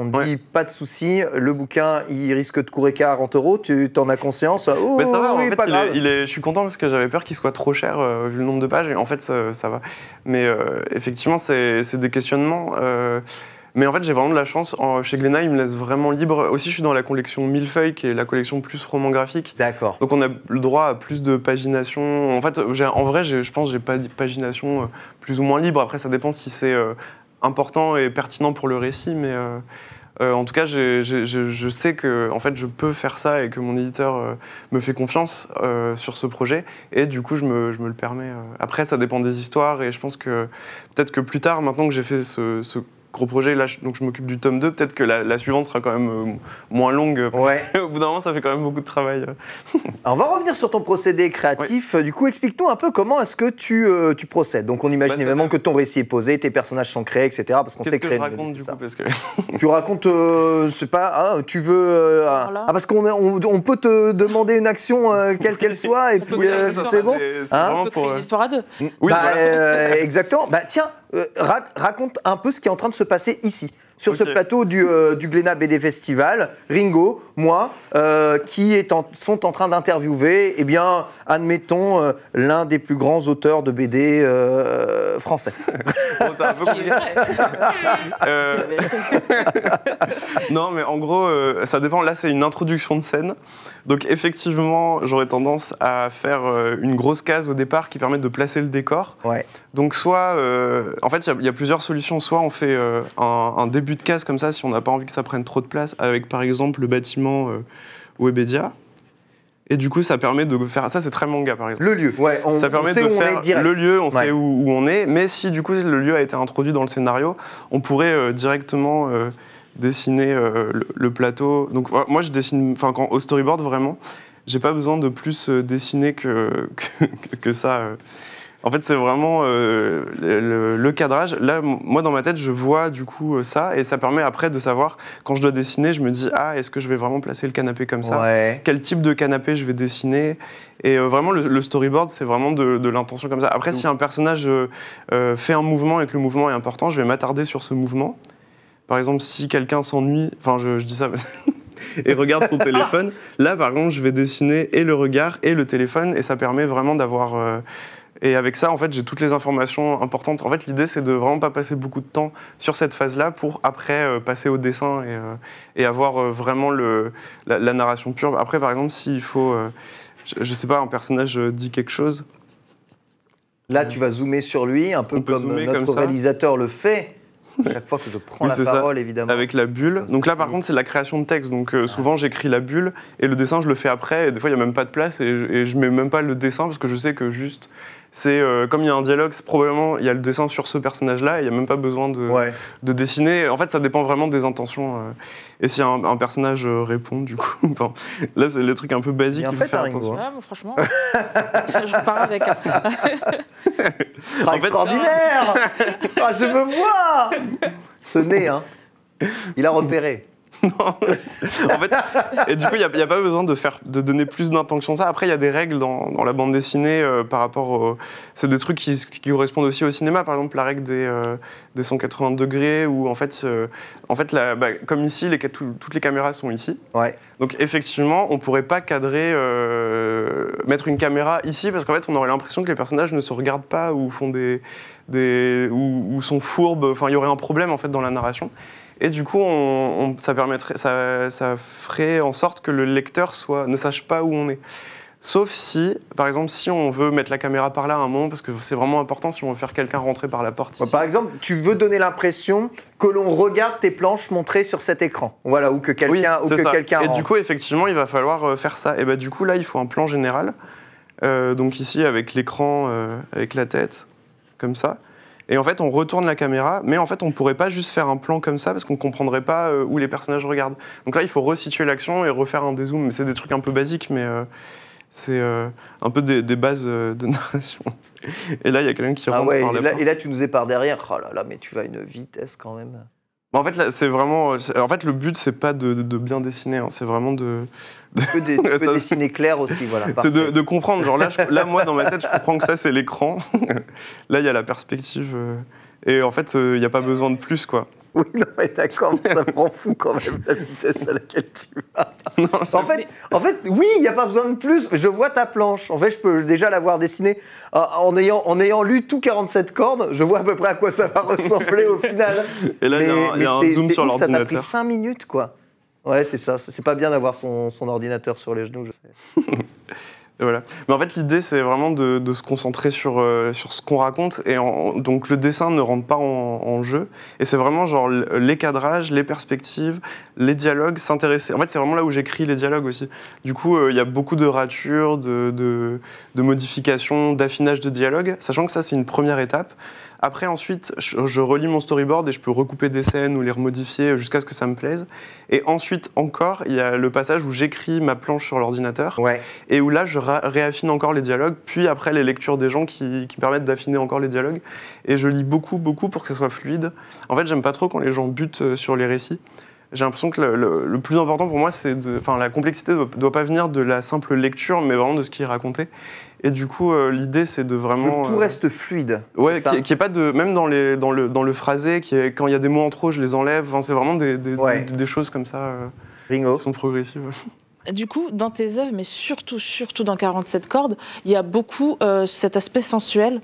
On dit pas de souci, le bouquin il risque de courir 40 euros, tu t'en as conscience. Oh, mais ça va, en fait, il Est, je suis content parce que j'avais peur qu'il soit trop cher euh, vu le nombre de pages, et en fait ça, va. Mais euh, effectivement, c'est des questionnements. Euh, mais en fait, j'ai vraiment de la chance. chez Glénat, Il me laisse vraiment libre. Aussi, je suis dans la collection Millefeuille, qui est la collection plus roman graphique. D'accord. Donc, on a le droit à plus de pagination. En fait, en vrai, je pense que j'ai pas de pagination plus ou moins libre. Après, ça dépend si c'est important et pertinent pour le récit, mais euh, euh, en tout cas, je, sais que en fait, je peux faire ça et que mon éditeur euh, me fait confiance sur ce projet. Et du coup, je me, le permets. Après, ça dépend des histoires. Et je pense que peut-être que plus tard, maintenant que j'ai fait ce gros projet. Là, donc je m'occupe du tome 2. Peut-être que la, suivante sera quand même euh, moins longue. Parce ouais. Au bout d'un moment, ça fait quand même beaucoup de travail. on va revenir sur ton procédé créatif. Du coup, explique-nous un peu comment est-ce que tu, euh, tu procèdes. Donc, on imagine bah, vraiment que ton récit est posé, tes personnages sont créés, etc. Parce qu'on sait que, que je du coup, Tu racontes, c'est euh, sais pas, hein, tu veux. ah, parce qu'on on, peut te demander une action, quelle qu'elle soit, et puis c'est bon. C'est hein. vraiment pour. Une histoire à deux. Oui, bah, exactement. Bah, tiens, raconte un peu ce qui est en train de se se passer ici sur ce plateau du, euh, du Glénat BD Festival, Ringo, moi, euh, qui est en, sont en train d'interviewer, eh bien, admettons, euh, l'un des plus grands auteurs de BD euh, français. bon, ça non, mais en gros, ça dépend. Là, c'est une introduction de scène. Donc, effectivement, j'aurais tendance à faire une grosse case au départ qui permet de placer le décor. Donc, soit, en fait, il y, a plusieurs solutions. Soit on fait un début de case comme ça, si on n'a pas envie que ça prenne trop de place, avec par exemple le bâtiment euh, Webedia. Et du coup, ça permet de faire. Ça, c'est très manga, par exemple. Le lieu, ouais. ça permet de faire le lieu, on sait où, on est. Mais si du coup le lieu a été introduit dans le scénario, on pourrait euh, directement euh, dessiner le, plateau. Donc moi, je dessine. Enfin, quand au storyboard, vraiment, j'ai pas besoin de plus dessiner que que, que ça. En fait, c'est vraiment euh, le, cadrage. Là, moi, dans ma tête, je vois du coup euh, ça, et ça permet après de savoir quand je dois dessiner, je me dis ah, est-ce que je vais vraiment placer le canapé comme ça Quel type de canapé je vais dessiner Et euh, vraiment, le, storyboard, c'est vraiment de, l'intention comme ça. Après, si un personnage fait un mouvement et que le mouvement est important, je vais m'attarder sur ce mouvement. Par exemple, si quelqu'un s'ennuie, enfin, je, dis ça. et regarde son téléphone. Là, par contre, je vais dessiner et le regard et le téléphone, et ça permet vraiment d'avoir et avec ça, en fait, j'ai toutes les informations importantes. En fait, l'idée, c'est de vraiment pas passer beaucoup de temps sur cette phase-là pour après euh, passer au dessin et, euh, avoir euh, vraiment le, la, narration pure. Après, par exemple, s'il faut, je, ne sais pas, un personnage dit quelque chose. Là, tu vas zoomer sur lui, un peu comme notre comme réalisateur le fait. À chaque fois que je prends la parole, évidemment. Avec la bulle. Donc là, par contre, c'est la création de texte. Donc ah. souvent, j'écris la bulle et le dessin, je le fais après. Et des fois, il n'y a même pas de place et je, ne mets même pas le dessin parce que je sais que juste c'est euh, comme il y a un dialogue, probablement il y a le dessin sur ce personnage-là, il n'y a même pas besoin de, dessiner. En fait, ça dépend vraiment des intentions. Euh. et si un, personnage euh, répond, du coup, là c'est le truc un peu basique. en fait... faire ah, franchement, je parle avec. un... Ah, extraordinaire ah, Je veux voir Ce nez, hein. Il a repéré. en fait, et du coup, il n'y a, pas besoin de, faire, de donner plus d'intention ça. Après, il y a des règles dans, la bande dessinée euh, par rapport. Au... C'est des trucs qui, correspondent aussi au cinéma. Par exemple, la règle des, 180 euh, degrés, où en fait, euh, en fait bah, comme ici, toutes les caméras sont ici. Ouais. Donc, effectivement, on ne pourrait pas cadrer, mettre une caméra ici, parce qu'en fait, on aurait l'impression que les personnages ne se regardent pas ou font des. ou sont fourbes. Enfin, il y aurait un problème en fait dans la narration. Et du coup, ça, permettrait, ça, ferait en sorte que le lecteur soit, ne sache pas où on est. Sauf si, par exemple, si on veut mettre la caméra par là à un moment, parce que c'est vraiment important si on veut faire quelqu'un rentrer par la porte. Ici. Par exemple, tu veux donner l'impression que l'on regarde tes planches montrées sur cet écran. Voilà, ou que quelqu'un que quelqu'un Et du coup, effectivement, il va falloir euh, faire ça. Et bah, du coup, là, il faut un plan général. Euh, donc ici, avec l'écran, euh, avec la tête, comme ça. Et en fait, on retourne la caméra, mais en fait, on pourrait pas juste faire un plan comme ça parce qu'on ne comprendrait pas euh, où les personnages regardent. Donc là, il faut resituer l'action et refaire un dézoom. C'est des trucs un peu basiques, mais euh, c'est euh, un peu des, bases de narration. Et là, il y a quelqu'un qui ah rentre ouais, par et, là, et là, tu nous es derrière. Oh là là, mais tu vas à une vitesse quand même. Bah, en fait, c'est vraiment. Euh, en fait, le but, c'est pas de, bien dessiner, hein. c'est vraiment de. de... dessiner clair aussi, voilà. C'est de, comprendre. Genre là, là, moi, dans ma tête, je comprends que ça, c'est l'écran. là, il y a la perspective. Euh, et en fait, euh, il n'y a pas besoin de plus, quoi. Oui, non, mais d'accord, ça me rend fou quand même la vitesse à laquelle tu vas. en, fait, en fait, oui, il n'y a pas besoin de plus. Je vois ta planche. En fait, je peux déjà l'avoir dessinée. Euh, en ayant, en ayant lu tout 47 cordes, je vois à peu près à quoi ça va ressembler au final. Et là, il y a un, zoom sur l'ordinateur. Ça t'a pris 5 minutes, quoi. Ouais, c'est ça. C'est pas bien d'avoir son, son ordinateur sur les genoux, je sais. Mais en fait, l'idée, c'est vraiment de, se concentrer euh, sur, ce qu'on raconte. Et donc, le dessin ne rentre pas en, jeu. Et c'est vraiment genre les cadrages, les perspectives, les dialogues, s'intéresser. En fait, c'est vraiment là où j'écris les dialogues aussi. Du coup, euh, il y a beaucoup de ratures, de, de modifications, d'affinage de dialogues, sachant que ça, c'est une première étape. Après, ensuite, je, relis mon storyboard et je peux recouper des scènes ou les remodifier jusqu'à ce que ça me plaise. Et ensuite, encore, il y a le passage où j'écris ma planche sur l'ordinateur et où là, je réaffine encore les dialogues, puis après les lectures des gens qui, qui permettent d'affiner encore les dialogues. Et je lis beaucoup, beaucoup pour que ce soit fluide. En fait, j'aime pas trop quand les gens butent euh, sur les récits j'ai l'impression que le, plus important pour moi, c'est de. Enfin, la complexité ne doit, pas venir de la simple lecture, mais vraiment de ce qui est raconté. Et du coup, euh, l'idée, c'est de vraiment. Que tout euh, reste fluide. Ouais, qui est pas de. Même dans, les, dans, le, dans le phrasé, qui quand il y a des mots en trop, je les enlève. Enfin, c'est vraiment des, des, choses comme ça. Ringo. Euh, qui sont progressives. Du coup, dans tes œuvres, mais surtout, surtout dans 47 cordes, il y a beaucoup cet aspect sensuel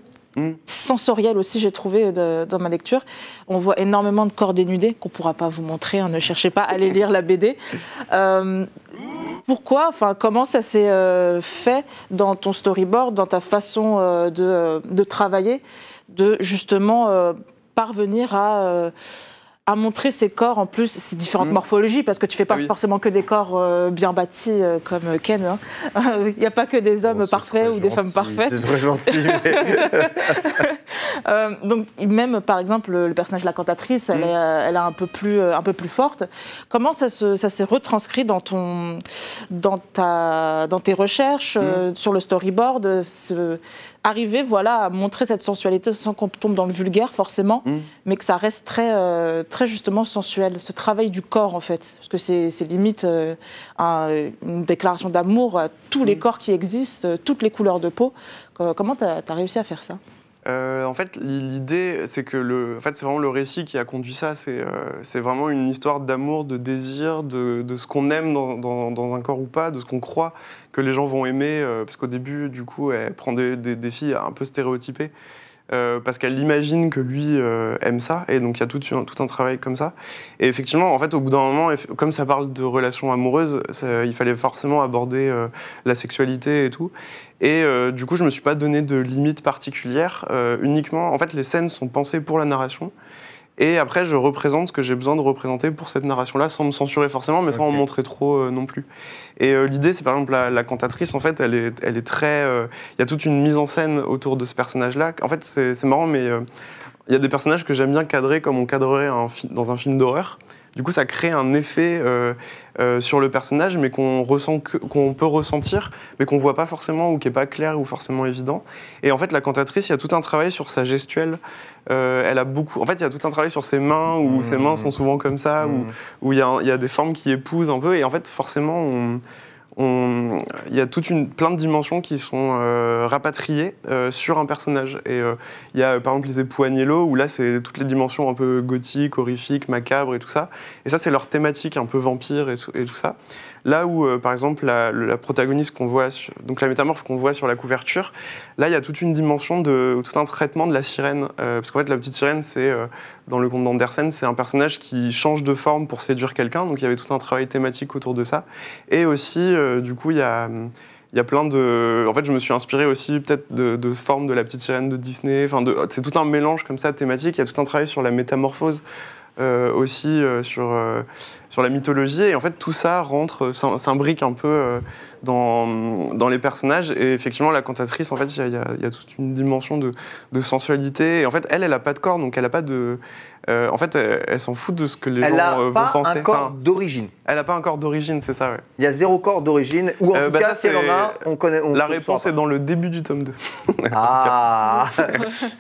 Sensoriel aussi, j'ai trouvé euh, dans ma lecture. On voit énormément de corps dénudés qu'on pourra pas vous montrer. Hein, ne cherchez pas, à aller lire la BD. Euh, pourquoi, enfin, comment ça s'est euh, fait dans ton storyboard, dans ta façon de, travailler, de justement parvenir à à montrer ces corps, en plus, ces différentes mm. morphologies, parce que tu fais pas ah forcément que des corps euh, bien bâtis euh, comme euh, Ken. Hein. Il n'y a pas que des oh, hommes parfaits ou des femmes parfaites. C'est très gentil. donc, même, par exemple, le personnage de la cantatrice, elle, mm. est, elle un peu plus, un peu plus forte. Comment ça, se, ça s'est retranscrit dans, ton, dans, ta, dans tes recherches, mm. sur le storyboard, ce, arriver voilà, à montrer cette sensualité sans qu'on tombe dans le vulgaire, forcément, hmm. mais que ça reste euh, très, justement sensuel. Ce travail du corps, en fait. Parce que c'est limite euh, une déclaration d'amour à tous les hmm. corps qui existent, euh, toutes les couleurs de peau. Comment tu as réussi à faire ça euh, en fait, l'idée, c'est que le, fait, c'est vraiment le récit qui a conduit ça. C'est, euh, vraiment une histoire d'amour, de désir, de, ce qu'on aime dans, un corps ou pas, de ce qu'on croit que les gens vont aimer. Euh, parce qu'au début, du coup, elle prend des, filles un peu stéréotypées. parce qu'elle imagine que lui aime ça, et donc il y a tout, tout, un travail comme ça. Et effectivement, en fait, au bout d'un moment, comme ça parle de relations amoureuses, il fallait forcément aborder la sexualité et tout. Et euh, du coup, je ne me suis pas donné de limite particulière. Euh, uniquement, en fait, les scènes sont pensées pour la narration. Et après, je représente ce que j'ai besoin de représenter pour cette narration-là, sans me censurer forcément, mais sans en montrer trop euh, non plus. Et l'idée, c'est par exemple la, cantatrice, en fait, elle est, elle est très. Il y a toute une mise en scène autour de ce personnage-là. En fait, c'est marrant, mais il y a des personnages que j'aime bien cadrer comme on cadrerait dans un film d'horreur. Du coup, ça crée un effet euh, euh, sur le personnage, mais qu'on ressent qu'on peut ressentir, mais qu'on voit pas forcément ou qui est pas clair ou forcément évident. Et en fait, la cantatrice, il y a tout un travail sur sa gestuelle. Euh, elle a beaucoup. En fait, il y a tout un travail sur ses mains où mmh, ses mains mmh, sont mmh. souvent comme ça, où il y, y, a des formes qui épousent un peu. Et en fait, forcément, on il y a toute une plein de dimensions qui sont euh, rapatriées euh, sur un personnage. Et euh, il y a par exemple les époux Agnello où là c'est toutes les dimensions un peu gothiques, horrifiques, macabres et tout ça. Et ça c'est leur thématique un peu vampire et tout ça. Là où, euh, par exemple, la, protagoniste qu'on voit, donc la métamorphe qu'on voit sur la couverture, là, il y a toute une dimension de tout un traitement de la sirène, euh, parce qu'en fait, la petite sirène, c'est euh, dans le conte d'Andersen, c'est un personnage qui change de forme pour séduire quelqu'un, donc il y avait tout un travail thématique autour de ça, et aussi, du coup, il y a il y plein de. En fait, je me suis inspiré aussi peut-être de, de formes de la petite sirène de Disney. Enfin, c'est tout un mélange comme ça thématique. Il y a tout un travail sur la métamorphose euh, aussi euh, sur, euh, sur la mythologie. Et en fait, tout ça rentre, s'imbrique un peu dans, dans, les personnages. Et effectivement, la cantatrice, en fait, il y, a toute une dimension de, de, sensualité. Et en fait, elle, elle n'a pas de corps, donc elle n'a pas de. en fait, elle, s'en fout de ce que les gens vont pas penser. Elle n'a pas un corps d'origine. Elle n'a pas encore d'origine, c'est ça, Il y a zéro corps d'origine, ou en euh, tout bah cas, si elle en a, on connaît. la réponse est dans le début du tome 2. Ah,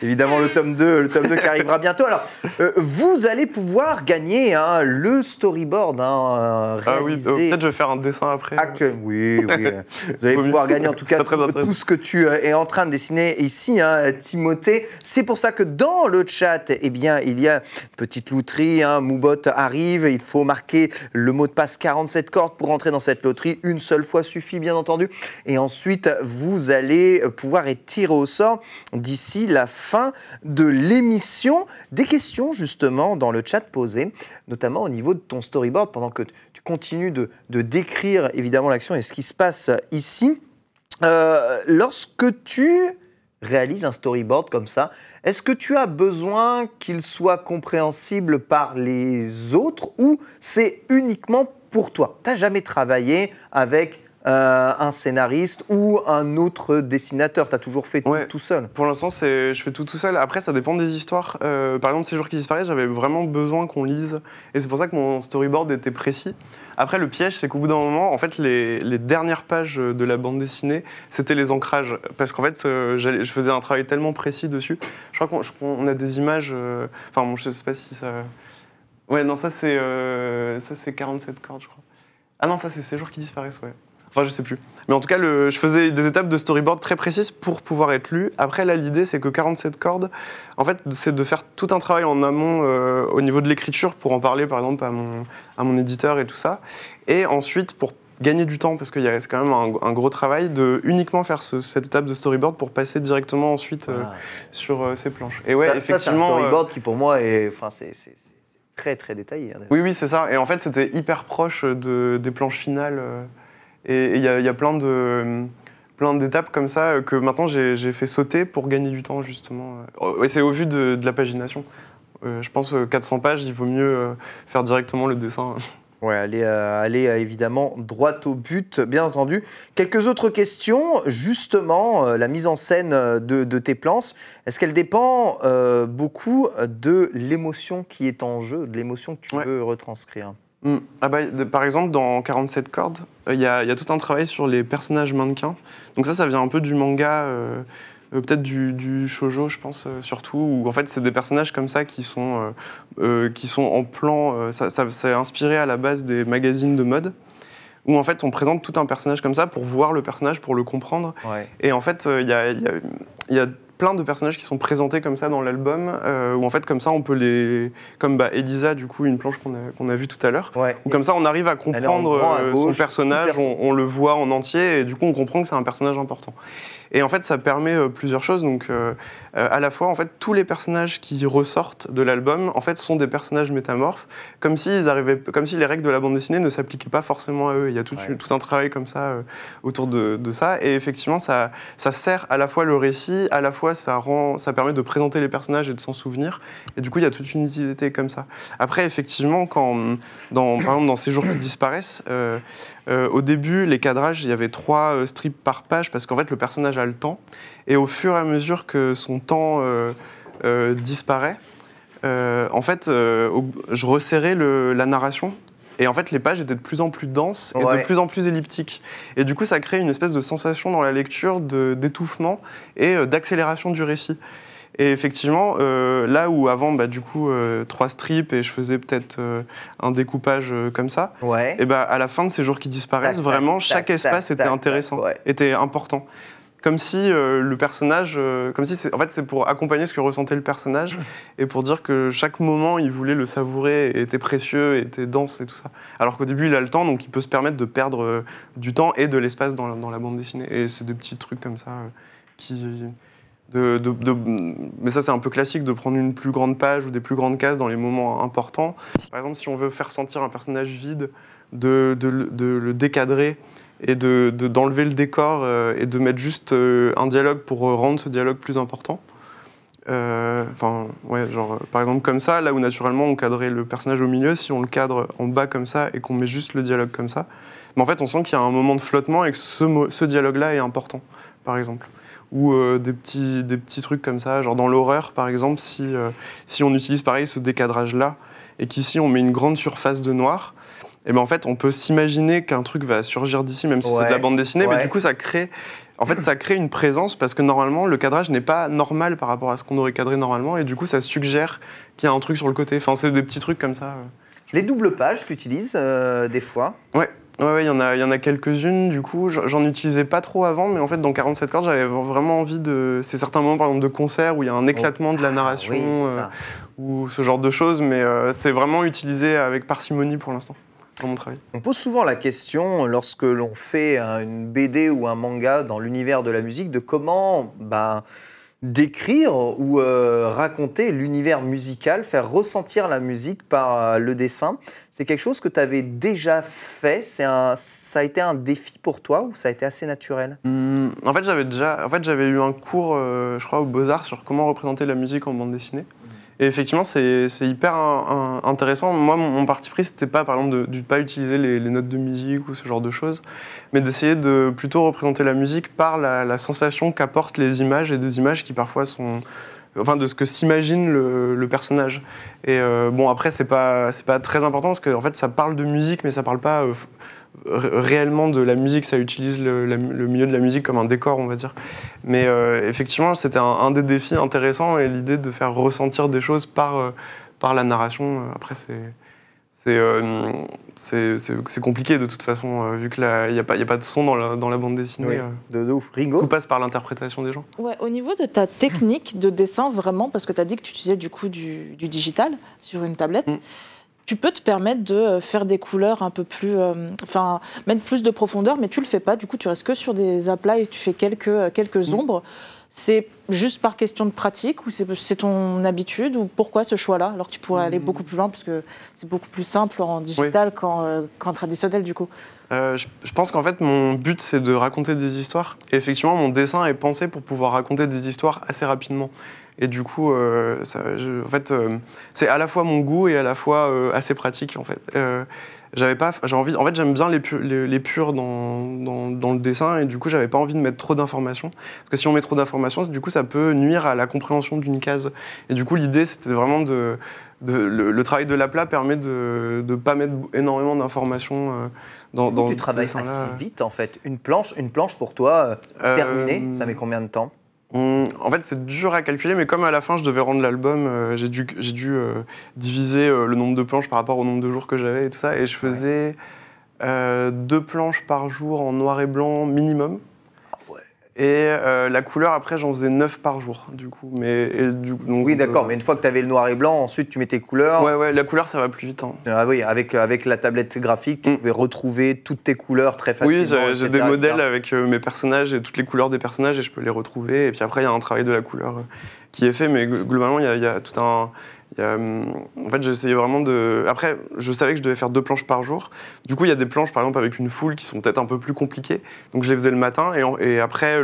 évidemment, le tome 2, le tome 2 qui arrivera bientôt. Alors, euh, vous allez pouvoir gagner hein, le storyboard hein, euh, ah réalisé. peut-être je vais faire un dessin après. Oui, vous allez pouvoir gagner en tout cas tout, ce que tu es en train de dessiner ici, hein, Timothée. C'est pour ça que dans le chat, eh bien, il y a une petite louterie. Moubot arrive, il faut marquer le mot passe 47 cordes pour entrer dans cette loterie. Une seule fois suffit, bien entendu. Et ensuite, vous allez pouvoir être tiré au sort d'ici la fin de l'émission. Des questions, justement, dans le chat posées, notamment au niveau de ton storyboard, pendant que tu continues de, décrire, évidemment, l'action et ce qui se passe ici. Euh, lorsque tu réalises un storyboard comme ça, est-ce que tu as besoin qu'il soit compréhensible par les autres ou c'est uniquement pour toi Tu n'as jamais travaillé avec euh, un scénariste ou un autre dessinateur Tu as toujours fait tout, seul Pour l'instant, je fais tout tout seul. Après, ça dépend des histoires. Euh, par exemple, Ces jours qui disparaissent, j'avais vraiment besoin qu'on lise. Et c'est pour ça que mon storyboard était précis. Après, le piège, c'est qu'au bout d'un moment, en fait, les, dernières pages de la bande dessinée, c'était les ancrages. Parce qu'en fait, euh, je faisais un travail tellement précis dessus. Je crois qu'on a des images. Enfin, je je sais pas si ça. Ouais, non, ça c'est 47 cordes, je crois. Ah non, ça c'est ces jours qui disparaissent, ouais. Enfin, je sais plus. Mais en tout cas, le, je faisais des étapes de storyboard très précises pour pouvoir être lu. Après, là, l'idée, c'est que 47 cordes, en fait, c'est de faire tout un travail en amont euh, au niveau de l'écriture pour en parler, par exemple, à mon, à mon éditeur et tout ça. Et ensuite, pour gagner du temps, parce que c'est quand même un, gros travail, de uniquement faire cette étape de storyboard pour passer directement ensuite euh, ah. sur euh, ces planches. Et ouais, effectivement. C'est un storyboard qui, pour moi, est. Enfin, c'est très très détaillé. Hein, oui, oui, c'est ça. Et en fait, c'était hyper proche de, des planches finales. Et il y, a plein de plein d'étapes comme ça euh, que maintenant j'ai fait sauter pour gagner du temps justement. Euh, c'est au vu de, la pagination. Euh, je pense 400 pages, il vaut mieux faire directement le dessin. Ouais, aller, aller évidemment droit au but, bien entendu. Quelques autres questions, justement, la mise en scène de, tes plans, est-ce qu'elle dépend beaucoup de l'émotion qui est en jeu, de l'émotion que tu veux retranscrire Mm. Ah bah, par exemple, dans 47 cordes, euh, il y, a tout un travail sur les personnages mannequins. Donc ça, ça vient un peu du manga, euh, euh, peut-être du, du, shoujo, je pense, surtout, où en fait, c'est des personnages comme ça qui sont, qui sont en plan... ça, ça, inspiré à la base des magazines de mode où en fait on présente tout un personnage comme ça pour voir le personnage, pour le comprendre. Et en fait, il y a plein de personnages qui sont présentés comme ça dans l'album, euh, où en fait comme ça on peut les, comme bah, Elisa du coup une planche qu'on a, qu'on vue tout à l'heure, ou comme ça on arrive à comprendre euh, son personnage, on, le voit en entier et du coup on comprend que c'est un personnage important. Et en fait, ça permet euh, plusieurs choses. Donc, euh, euh, à la fois, en fait, tous les personnages qui ressortent de l'album, en fait, sont des personnages métamorphes, comme ils arrivaient, comme si les règles de la bande dessinée ne s'appliquaient pas forcément à eux. Il y a tout, tout un travail comme ça autour de, ça. Et effectivement, ça, ça sert à la fois le récit, à la fois ça rend, ça permet de présenter les personnages et de s'en souvenir. Et du coup, il y a toute une utilité comme ça. Après, effectivement, quand dans, par exemple dans ces jours qui disparaissent, euh, au début, les cadrages, il y avait trois euh, strips par page parce qu'en fait, le personnage a le temps. Et au fur et à mesure que son temps euh, disparaît, en fait, je resserrais la narration. Et en fait, les pages étaient de plus en plus denses et de plus en plus elliptiques. Et du coup, ça crée une espèce de sensation dans la lecture d'étouffement et d'accélération du récit. Et effectivement, euh, là où avant, bah, du coup, euh, trois strips et je faisais peut-être euh, un découpage comme ça, ouais. et bah, à la fin de ces jours qui disparaissent, vraiment, chaque espace était intéressant, était important. Comme si le personnage, comme si en fait c'est pour accompagner ce que ressentait le personnage et pour dire que chaque moment il voulait le savourer, était précieux, était dense et tout ça. Alors qu'au début il a le temps donc il peut se permettre de perdre du temps et de l'espace dans, dans, la bande dessinée. Et c'est des petits trucs comme ça qui, de, mais ça c'est un peu classique de prendre une plus grande page ou des plus grandes cases dans les moments importants. Par exemple, si on veut faire sentir un personnage vide, de, le décadrer et d'enlever le décor euh, et de mettre juste euh, un dialogue pour euh, rendre ce dialogue plus important. Enfin, ouais, genre par exemple comme ça, là où naturellement on cadrait le personnage au milieu, si on le cadre en bas comme ça et qu'on met juste le dialogue comme ça, mais en fait on sent qu'il y a un moment de flottement et que ce, ce dialogue-là est important, par exemple ou euh, des, petits, des petits trucs comme ça. Genre dans l'horreur, par exemple, si, euh, si on utilise pareil ce décadrage-là, et qu'ici on met une grande surface de noir, et eh ben en fait on peut s'imaginer qu'un truc va surgir d'ici, même si c'est de la bande dessinée, mais du coup ça crée, en fait, ça crée une présence parce que normalement le cadrage n'est pas normal par rapport à ce qu'on aurait cadré normalement, et du coup ça suggère qu'il y a un truc sur le côté. Enfin, c'est des petits trucs comme ça. Euh, Les doubles pages, tu utilises des fois Ouais. Ouais, il y en a, y en a quelques-unes. Du coup, j'en utilisais pas trop avant, mais en fait, dans 47 cordes, j'avais vraiment envie de. C'est certains moments, par exemple, de concert où il y a un oh. éclatement de la ah narration euh, ou ce genre de choses, mais euh, c'est vraiment utilisé avec parcimonie pour l'instant. Dans mon travail. On pose souvent la question, lorsque l'on fait une BD ou un manga dans l'univers de la musique, de comment bah, décrire ou euh, raconter l'univers musical, faire ressentir la musique par euh, le dessin. C'est quelque chose que tu avais déjà fait. C'est un, ça a été un défi pour toi ou ça a été assez naturel hmm, En fait, j'avais déjà, en fait, j'avais eu un cours, euh, je crois, au Beaux Arts sur comment représenter la musique en bande dessinée. Et effectivement, c'est hyper intéressant. Moi, mon, parti pris, c'était pas, par exemple, de ne pas utiliser les, notes de musique ou ce genre de choses, mais d'essayer de plutôt représenter la musique par la, sensation qu'apportent les images et des images qui parfois sont. Enfin, de ce que s'imagine le, personnage. Et euh, bon, après, c'est pas, pas très important parce que, en fait, ça parle de musique, mais ça parle pas. Euh, réellement de la musique, ça utilise le, milieu de la musique comme un décor, on va dire. Mais euh, effectivement, c'était un, des défis intéressants et l'idée de faire ressentir des choses par, euh, par la narration, euh, après, c'est. C'est compliqué de toute façon, vu qu'il n'y a, pas, y a pas de son dans la, dans la bande dessinée. De, ouf. Ringo Tout passe par l'interprétation des gens. Ouais, au niveau de ta technique de dessin, vraiment, parce que tu as dit que tu utilisais du coup du, du digital sur une tablette. Mm tu peux te permettre de euh, faire des couleurs un peu plus. Euh, enfin, mettre plus de profondeur, mais tu le fais pas. Du coup, tu restes que sur des aplats et tu fais quelques, euh, quelques ombres. C'est juste par question de pratique ou c'est ton habitude ou pourquoi ce choix-là alors que tu pourrais aller hmm. beaucoup plus loin parce que c'est beaucoup plus simple en digital euh, qu'en traditionnel du coup euh, je, pense qu'en fait mon but c'est de raconter des histoires. effectivement mon dessin est pensé pour pouvoir raconter des histoires assez rapidement. Et du coup, euh, fait, c'est à la fois mon goût et à la fois assez pratique en fait. j'avais pas, j'ai envie, en fait, j'aime bien les, les, purs dans, le dessin et du coup, j'avais pas envie de mettre trop d'informations parce que si on met trop d'informations, du coup, ça peut nuire à la compréhension d'une case. Et du coup, l'idée, c'était vraiment de, le, travail de plat permet de ne pas mettre énormément d'informations euh, dans, dans. Tu travailles assez vite en fait. Une planche, une planche pour toi euh, euh, terminée, ça met mm. combien de temps mm, en fait, c'est dur à calculer, mais comme à la fin, je devais rendre l'album, j'ai dû, j'ai dû diviser le nombre de planches par rapport au nombre de jours que j'avais et tout ça. Et je faisais deux planches par jour en noir et blanc minimum. Et euh, la couleur, après, j'en faisais 9 par jour, du coup. Mais, oui, euh, d'accord, mais une fois que tu avais le noir et blanc, ensuite tu mets tes couleurs. Ouais, ouais, la couleur, ça va plus vite. Hein. Ah, oui, avec, euh, avec la tablette graphique, tu mm. pouvais retrouver toutes tes couleurs très facilement. Oui, j'ai des modèles avec mes personnages et toutes les couleurs des personnages et je peux les retrouver. Et puis après, il y a un travail de la couleur qui est fait, mais globalement, il y a, tout un. Euh, en fait, j'essayais vraiment de. Après, je savais que je devais faire deux planches par jour. Du coup, il y a des planches, par exemple, avec une foule qui sont peut-être un peu plus compliquées. Donc, je les faisais le matin et, après,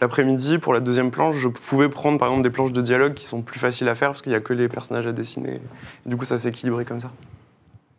l'après-midi, pour la deuxième planche, je pouvais prendre, par exemple, des planches de dialogue qui sont plus faciles à faire parce qu'il n'y a que les personnages à dessiner. du coup, ça s'est équilibré comme ça.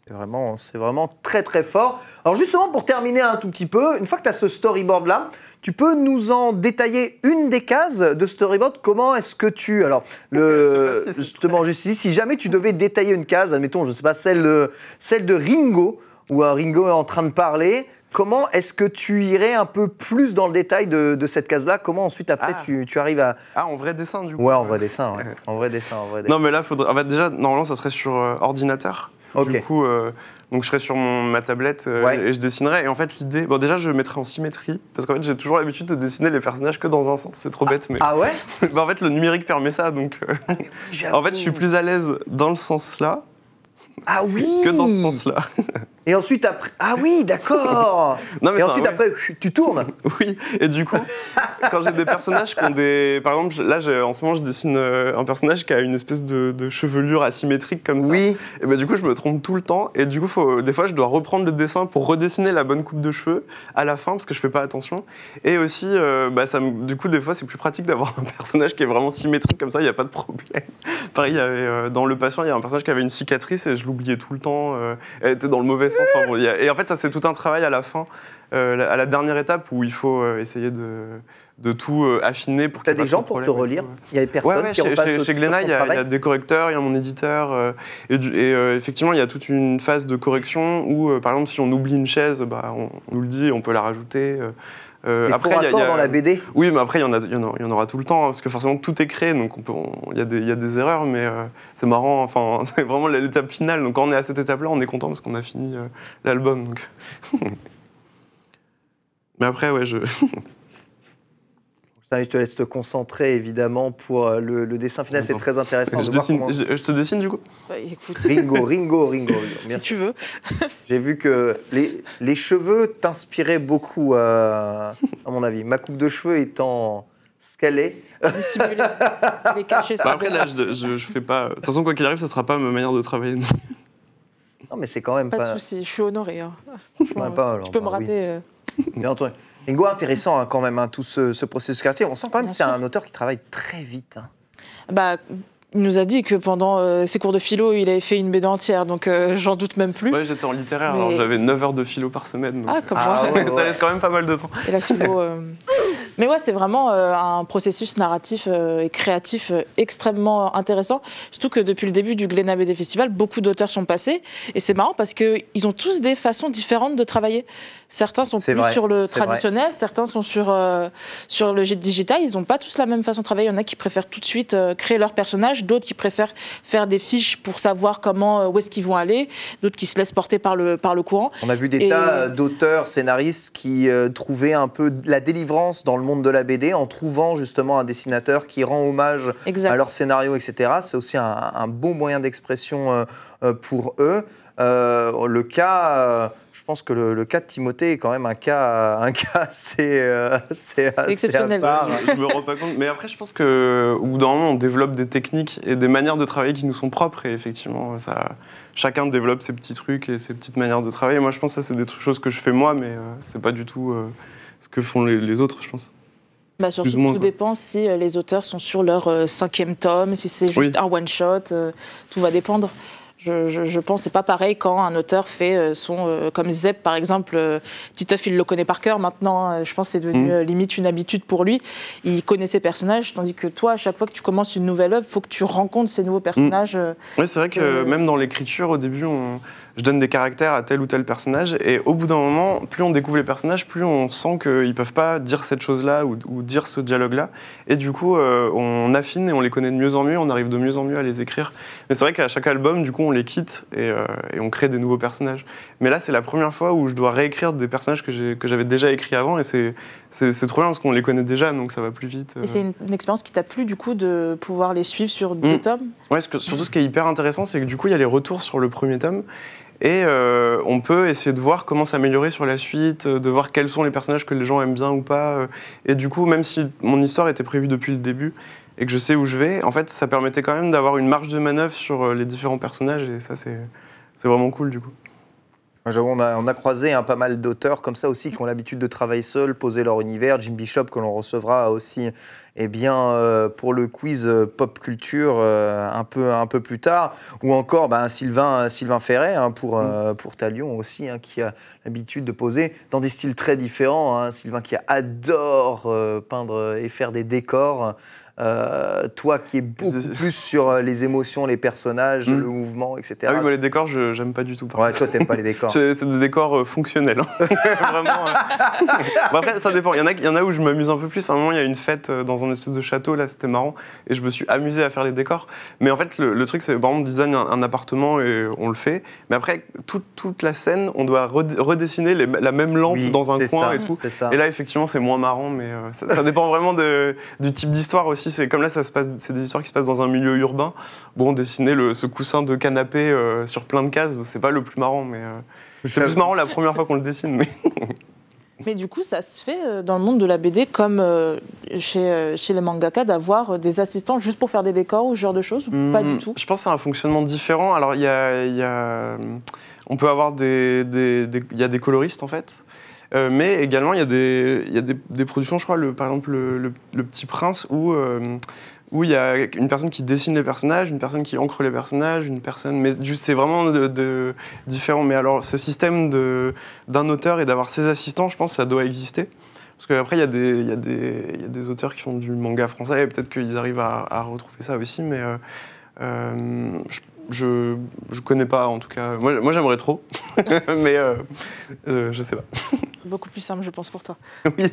Vraiment, c'est vraiment très très fort. Alors justement, pour terminer un tout petit peu, une fois que tu as ce storyboard là, tu peux nous en détailler une des cases de Storyboard Comment est-ce que tu. Alors, le, justement, juste si jamais tu devais détailler une case, admettons, je ne sais pas, celle de, celle de Ringo, où euh, Ringo est en train de parler, Comment est-ce que tu irais un peu plus dans le détail de, cette case-là Comment ensuite après ah. tu, arrives à ah en vrai dessin du coup ouais en vrai dessin en vrai dessin en vrai non mais là faudrait déjà normalement ça serait sur euh, ordinateur du coup, euh, donc je serai sur ma tablette euh, et je dessinerai. Et en fait, l'idée, bon, déjà, je mettrai en symétrie parce qu'en fait, j'ai toujours l'habitude de dessiner les personnages que dans un sens. C'est trop ah. bête, mais. Ah ouais bah, En fait, le numérique permet ça, donc. Euh, en fait, je suis plus à l'aise dans le sens là. Ah oui Que dans ce sens là. Et ensuite, après. Ah oui, d'accord Et ensuite, après, tu tournes Oui, et du coup, quand j'ai des personnages qui ont des. Par exemple, là, en ce moment, je dessine euh, un personnage qui a une espèce de, chevelure asymétrique comme ça. Oui. Et ben du coup, je me trompe tout le temps. Et du coup, faut... des fois, je dois reprendre le dessin pour redessiner la bonne coupe de cheveux à la fin, parce que je fais pas attention. Et aussi, euh, bah, ça me... du coup, des fois, c'est plus pratique d'avoir un personnage qui est vraiment symétrique comme ça, il n'y a pas de problème. Pareil, euh, dans Le Patient, il y a un personnage qui avait une cicatrice et je l'oubliais tout le temps. elle était dans le mauvais et en fait, ça, c'est tout un travail à la fin, euh, à la dernière étape où il faut euh, essayer de, tout euh, affiner pour. T'as des gens pour te relire Il y a personne chez, Glénat, il y, a des correcteurs, il y a mon éditeur, et, effectivement, il y a toute une phase de correction où, par exemple, si on oublie une chaise, bah, on, on, nous le dit, on peut la rajouter après, il y, dans la BD. Oui, mais après il y, en aura tout le temps parce que forcément tout est créé, donc il y, a des erreurs, mais euh, c'est marrant. Enfin, c'est vraiment l'étape finale. Donc quand on est à cette étape-là, on est content parce qu'on a fini euh, l'album. mais après, ouais, je. Je te laisse te concentrer évidemment pour euh, le, dessin final, c'est très intéressant. Je, te dessine du coup bah, Ringo, Ringo, Ringo, Si tu veux. J'ai vu que les, les cheveux t'inspiraient beaucoup, euh, à mon avis. Ma coupe de cheveux étant scalée. Dissimulée. les après là, je, je, fais pas. De toute façon, quoi qu'il arrive, ce ne sera pas ma manière de travailler. Non, mais c'est quand même pas. Pas de souci, je suis honoré. Hein. Bah, pas, tu peux me bah, rater. Euh. Bien entendu. Ingo, intéressant hein, quand même, hein, tout ce, processus créatif. On sent quand même que c'est un auteur qui travaille très vite. Hein. Bah, il nous a dit que pendant euh, ses cours de philo, il avait fait une BD entière, donc euh, j'en doute même plus. Oui, j'étais en littéraire, alors j'avais 9 heures de philo par semaine. Ah, comme ah, ça laisse quand même pas mal de temps. Et la philo. Euh, mais ouais, c'est vraiment euh, un processus narratif euh, et créatif euh, extrêmement intéressant. Surtout que depuis le début du Glena des Festival, beaucoup d'auteurs sont passés. Et c'est marrant parce qu'ils ont tous des façons différentes de travailler. Certains sont plus sur le traditionnel, certains sont sur, sur le digital. Ils n'ont pas tous la même façon de travailler. Il y en a qui préfèrent tout de suite créer leur personnage, d'autres qui préfèrent faire des fiches pour savoir comment, où est-ce qu'ils vont aller, d'autres qui se laissent porter par le, par le courant. On a vu des tas d'auteurs, scénaristes qui trouvaient un peu la délivrance dans le monde de la BD en trouvant justement un dessinateur qui rend hommage à leur scénario, etc. C'est aussi un, bon moyen d'expression euh, euh, pour eux. Euh, le cas, je pense que le, cas de Timothée est quand même un cas, un cas assez, assez, exceptionnel. je me rends pas compte. Mais après, je pense que au bout d'un moment, on développe des techniques et des manières de travailler qui nous sont propres. Et effectivement, ça, chacun développe ses petits trucs et ses petites manières de travailler. Moi, je pense que ça, c'est des choses que je fais moi, mais c'est pas du tout ce que font les autres, je pense bah, surtout, Tout dépend si euh, les auteurs sont sur leur euh, cinquième tome, si c'est juste un one-shot, euh, tout va dépendre. Je, je, pense c'est pas pareil quand un auteur fait euh, son euh, comme Zep par exemple. Euh, Titeuf il le connaît par cœur maintenant. Je pense c'est devenu mmh. limite une habitude pour lui. Il connaît ses personnages tandis que toi à chaque fois que tu commences une nouvelle œuvre, faut que tu rencontres ces nouveaux personnages. Mmh. Oui c'est vrai que, même dans l'écriture au début on je donne des caractères à tel ou tel personnage. Et au bout d'un moment, plus on découvre les personnages, plus on sent qu'ils ne peuvent pas dire cette chose-là ou, dire ce dialogue-là. Et du coup, on affine et on les connaît de mieux en mieux, on arrive de mieux en mieux à les écrire. Mais c'est vrai qu'à chaque album, du coup, les quitte euh, et, on crée des nouveaux personnages. Mais là, c'est la première fois où je dois réécrire des personnages que j'avais déjà écrits avant et c'est trop bien parce qu'on les connaît déjà, donc ça va plus vite. Euh. Et c'est une, expérience qui t'a plu du coup de pouvoir les suivre sur mm. deux tomes Ouais, surtout ce qui est hyper intéressant, c'est que du coup, il y a les retours sur le premier tome. Et euh, on peut essayer de voir comment s'améliorer sur la suite, de voir quels sont les personnages que les gens aiment bien ou pas. Et du coup, même si mon histoire était prévue depuis le début, et que je sais où je vais, en fait, ça permettait quand même d'avoir une marge de manœuvre sur euh, les différents personnages, et ça, c'est vraiment cool du coup. J'avoue, on, a, croisé hein, pas mal d'auteurs comme ça aussi qui ont l'habitude de travailler seul, poser leur univers. Jim Bishop, que l'on recevra aussi et eh bien, euh, pour le quiz euh, pop culture un, peu, un peu plus tard. Ou encore bah, Sylvain, Sylvain Ferret hein, pour, pour Talion aussi, hein, qui a l'habitude de poser dans des styles très différents. Sylvain qui adore peindre et faire des décors. Euh, toi qui es beaucoup plus sur euh, les émotions, les personnages, hmm. le mouvement, etc. Ah oui, moi les décors, je j'aime pas du tout. ouais, toi t'aimes pas les décors. c'est des décors euh, fonctionnels. Hein. Vraiment. Hein. après, ça dépend. Il y, en a, où je m'amuse un peu plus. À un moment, il y a une fête dans un espèce de château, là c'était marrant, et je me suis amusé à faire les décors. Mais en fait, le, truc, c'est exemple on design un, appartement et on le fait. Mais après, toute, la scène, on doit redessiner la même lampe dans un coin et tout. Et là, effectivement, c'est moins marrant, mais ça, ça dépend vraiment de, du type d'histoire aussi c'est comme là, ça se passe, c'est des histoires qui se passent dans un milieu urbain. Bon, dessiner le, ce coussin de canapé euh, sur plein de cases, c'est pas le plus marrant, mais euh, c'est plus marrant la première fois qu'on le dessine. Mais... du coup, ça se fait euh, dans le monde de la BD comme chez, chez les mangaka d'avoir des assistants juste pour faire des décors ou ce genre de choses, mm, pas du tout Je pense que c'est un fonctionnement différent. Alors, il y a, on peut avoir des, il y a des coloristes en fait. Euh, mais également, il y a des, il y a des, productions, je crois, le, par exemple, le, Petit Prince, où euh, où il y a une personne qui dessine les personnages, une personne qui encre les personnages, une personne. Mais c'est vraiment de, différent. Mais alors, ce système d'un auteur et d'avoir ses assistants, je pense, ça doit exister. Parce qu'après, il y, a des, il, il y, a des auteurs qui font du manga français et peut-être qu'ils arrivent à, retrouver ça aussi. Mais euh, je, je, je, connais pas en tout cas. Moi, moi j'aimerais trop, mais euh, je sais pas. beaucoup plus simple, je pense, pour toi. Oui.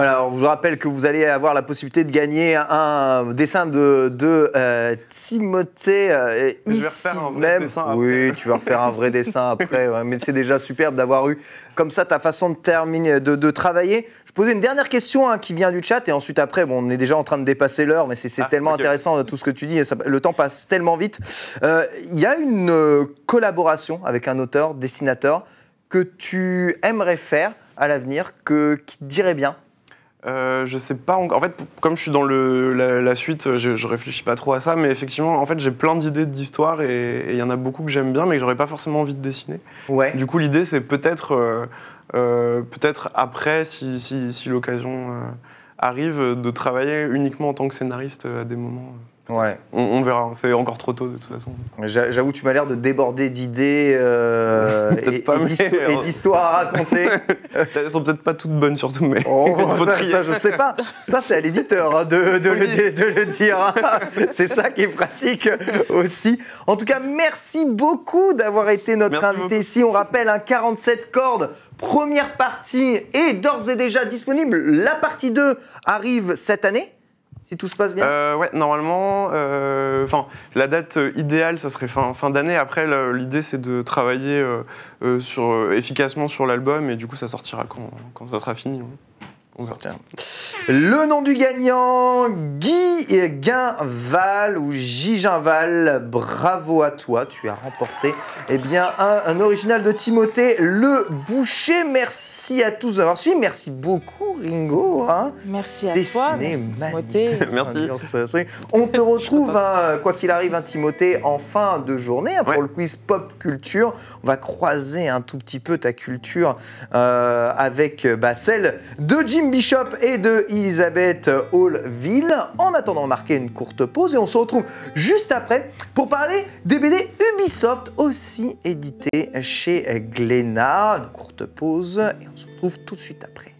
Voilà, on vous rappelle que vous allez avoir la possibilité de gagner un dessin de, de euh, Timothée euh, je vais refaire un vrai même. Dessin Oui, tu vas refaire un vrai dessin après, mais c'est déjà superbe d'avoir eu comme ça ta façon de terminer, de, travailler. Je posais une dernière question hein, qui vient du chat et ensuite après, bon, on est déjà en train de dépasser l'heure, mais c'est ah, tellement intéressant euh, tout ce que tu dis, et le temps passe tellement vite. Il y a une collaboration avec un auteur, dessinateur que tu aimerais faire à l'avenir, que, qui te dirait bien euh, je sais pas encore. En fait, comme je suis dans la, suite, je, ne réfléchis pas trop à ça, mais effectivement, en fait, j'ai plein d'idées d'histoires et il y en a beaucoup que j'aime bien, mais que j'aurais pas forcément envie de dessiner. Ouais. Du coup, l'idée, c'est peut-être, euh, euh, peut-être après, si, si l'occasion euh, arrive, de travailler uniquement en tant que scénariste à des moments. On, verra, c'est encore trop tôt de toute façon. J'avoue, tu m'as l'air de déborder d'idées euh, et, euh, d'histoires à raconter. Elles sont peut-être pas toutes bonnes surtout, mais... Oh, ça, je sais pas. Ça, c'est à l'éditeur hein, de, le, dire. Hein. c'est ça qui est pratique euh, aussi. En tout cas, merci beaucoup d'avoir été notre invité ici. On rappelle, un hein, 47 cordes première partie est d'ores et déjà disponible. La partie 2 arrive cette année. Si tout se passe bien euh, Ouais, normalement, euh, enfin, la date euh, idéale, ça serait fin, fin d'année. Après, l'idée, c'est de travailler euh, efficacement sur l'album et du coup, ça sortira quand, ça sera fini. Hein. Le nom du gagnant, Guy Guinval ou Giginval. Bravo à toi, tu as remporté eh bien, un, original de Timothée Le Boucher. Merci à tous d'avoir suivi. Merci beaucoup, Ringo. Hein. Merci à toi. Merci, Merci. On te retrouve, hein, quoi qu'il arrive, hein, Timothée, en fin de journée pour le quiz pop culture. On va croiser un tout petit peu ta culture euh, avec bah, celle de Jim Bishop et de Elisabeth Hallville. En attendant, marquer une courte pause et on se retrouve juste après pour parler des BD Ubisoft, aussi édité chez Glénat. Une courte pause et on se retrouve tout de suite après.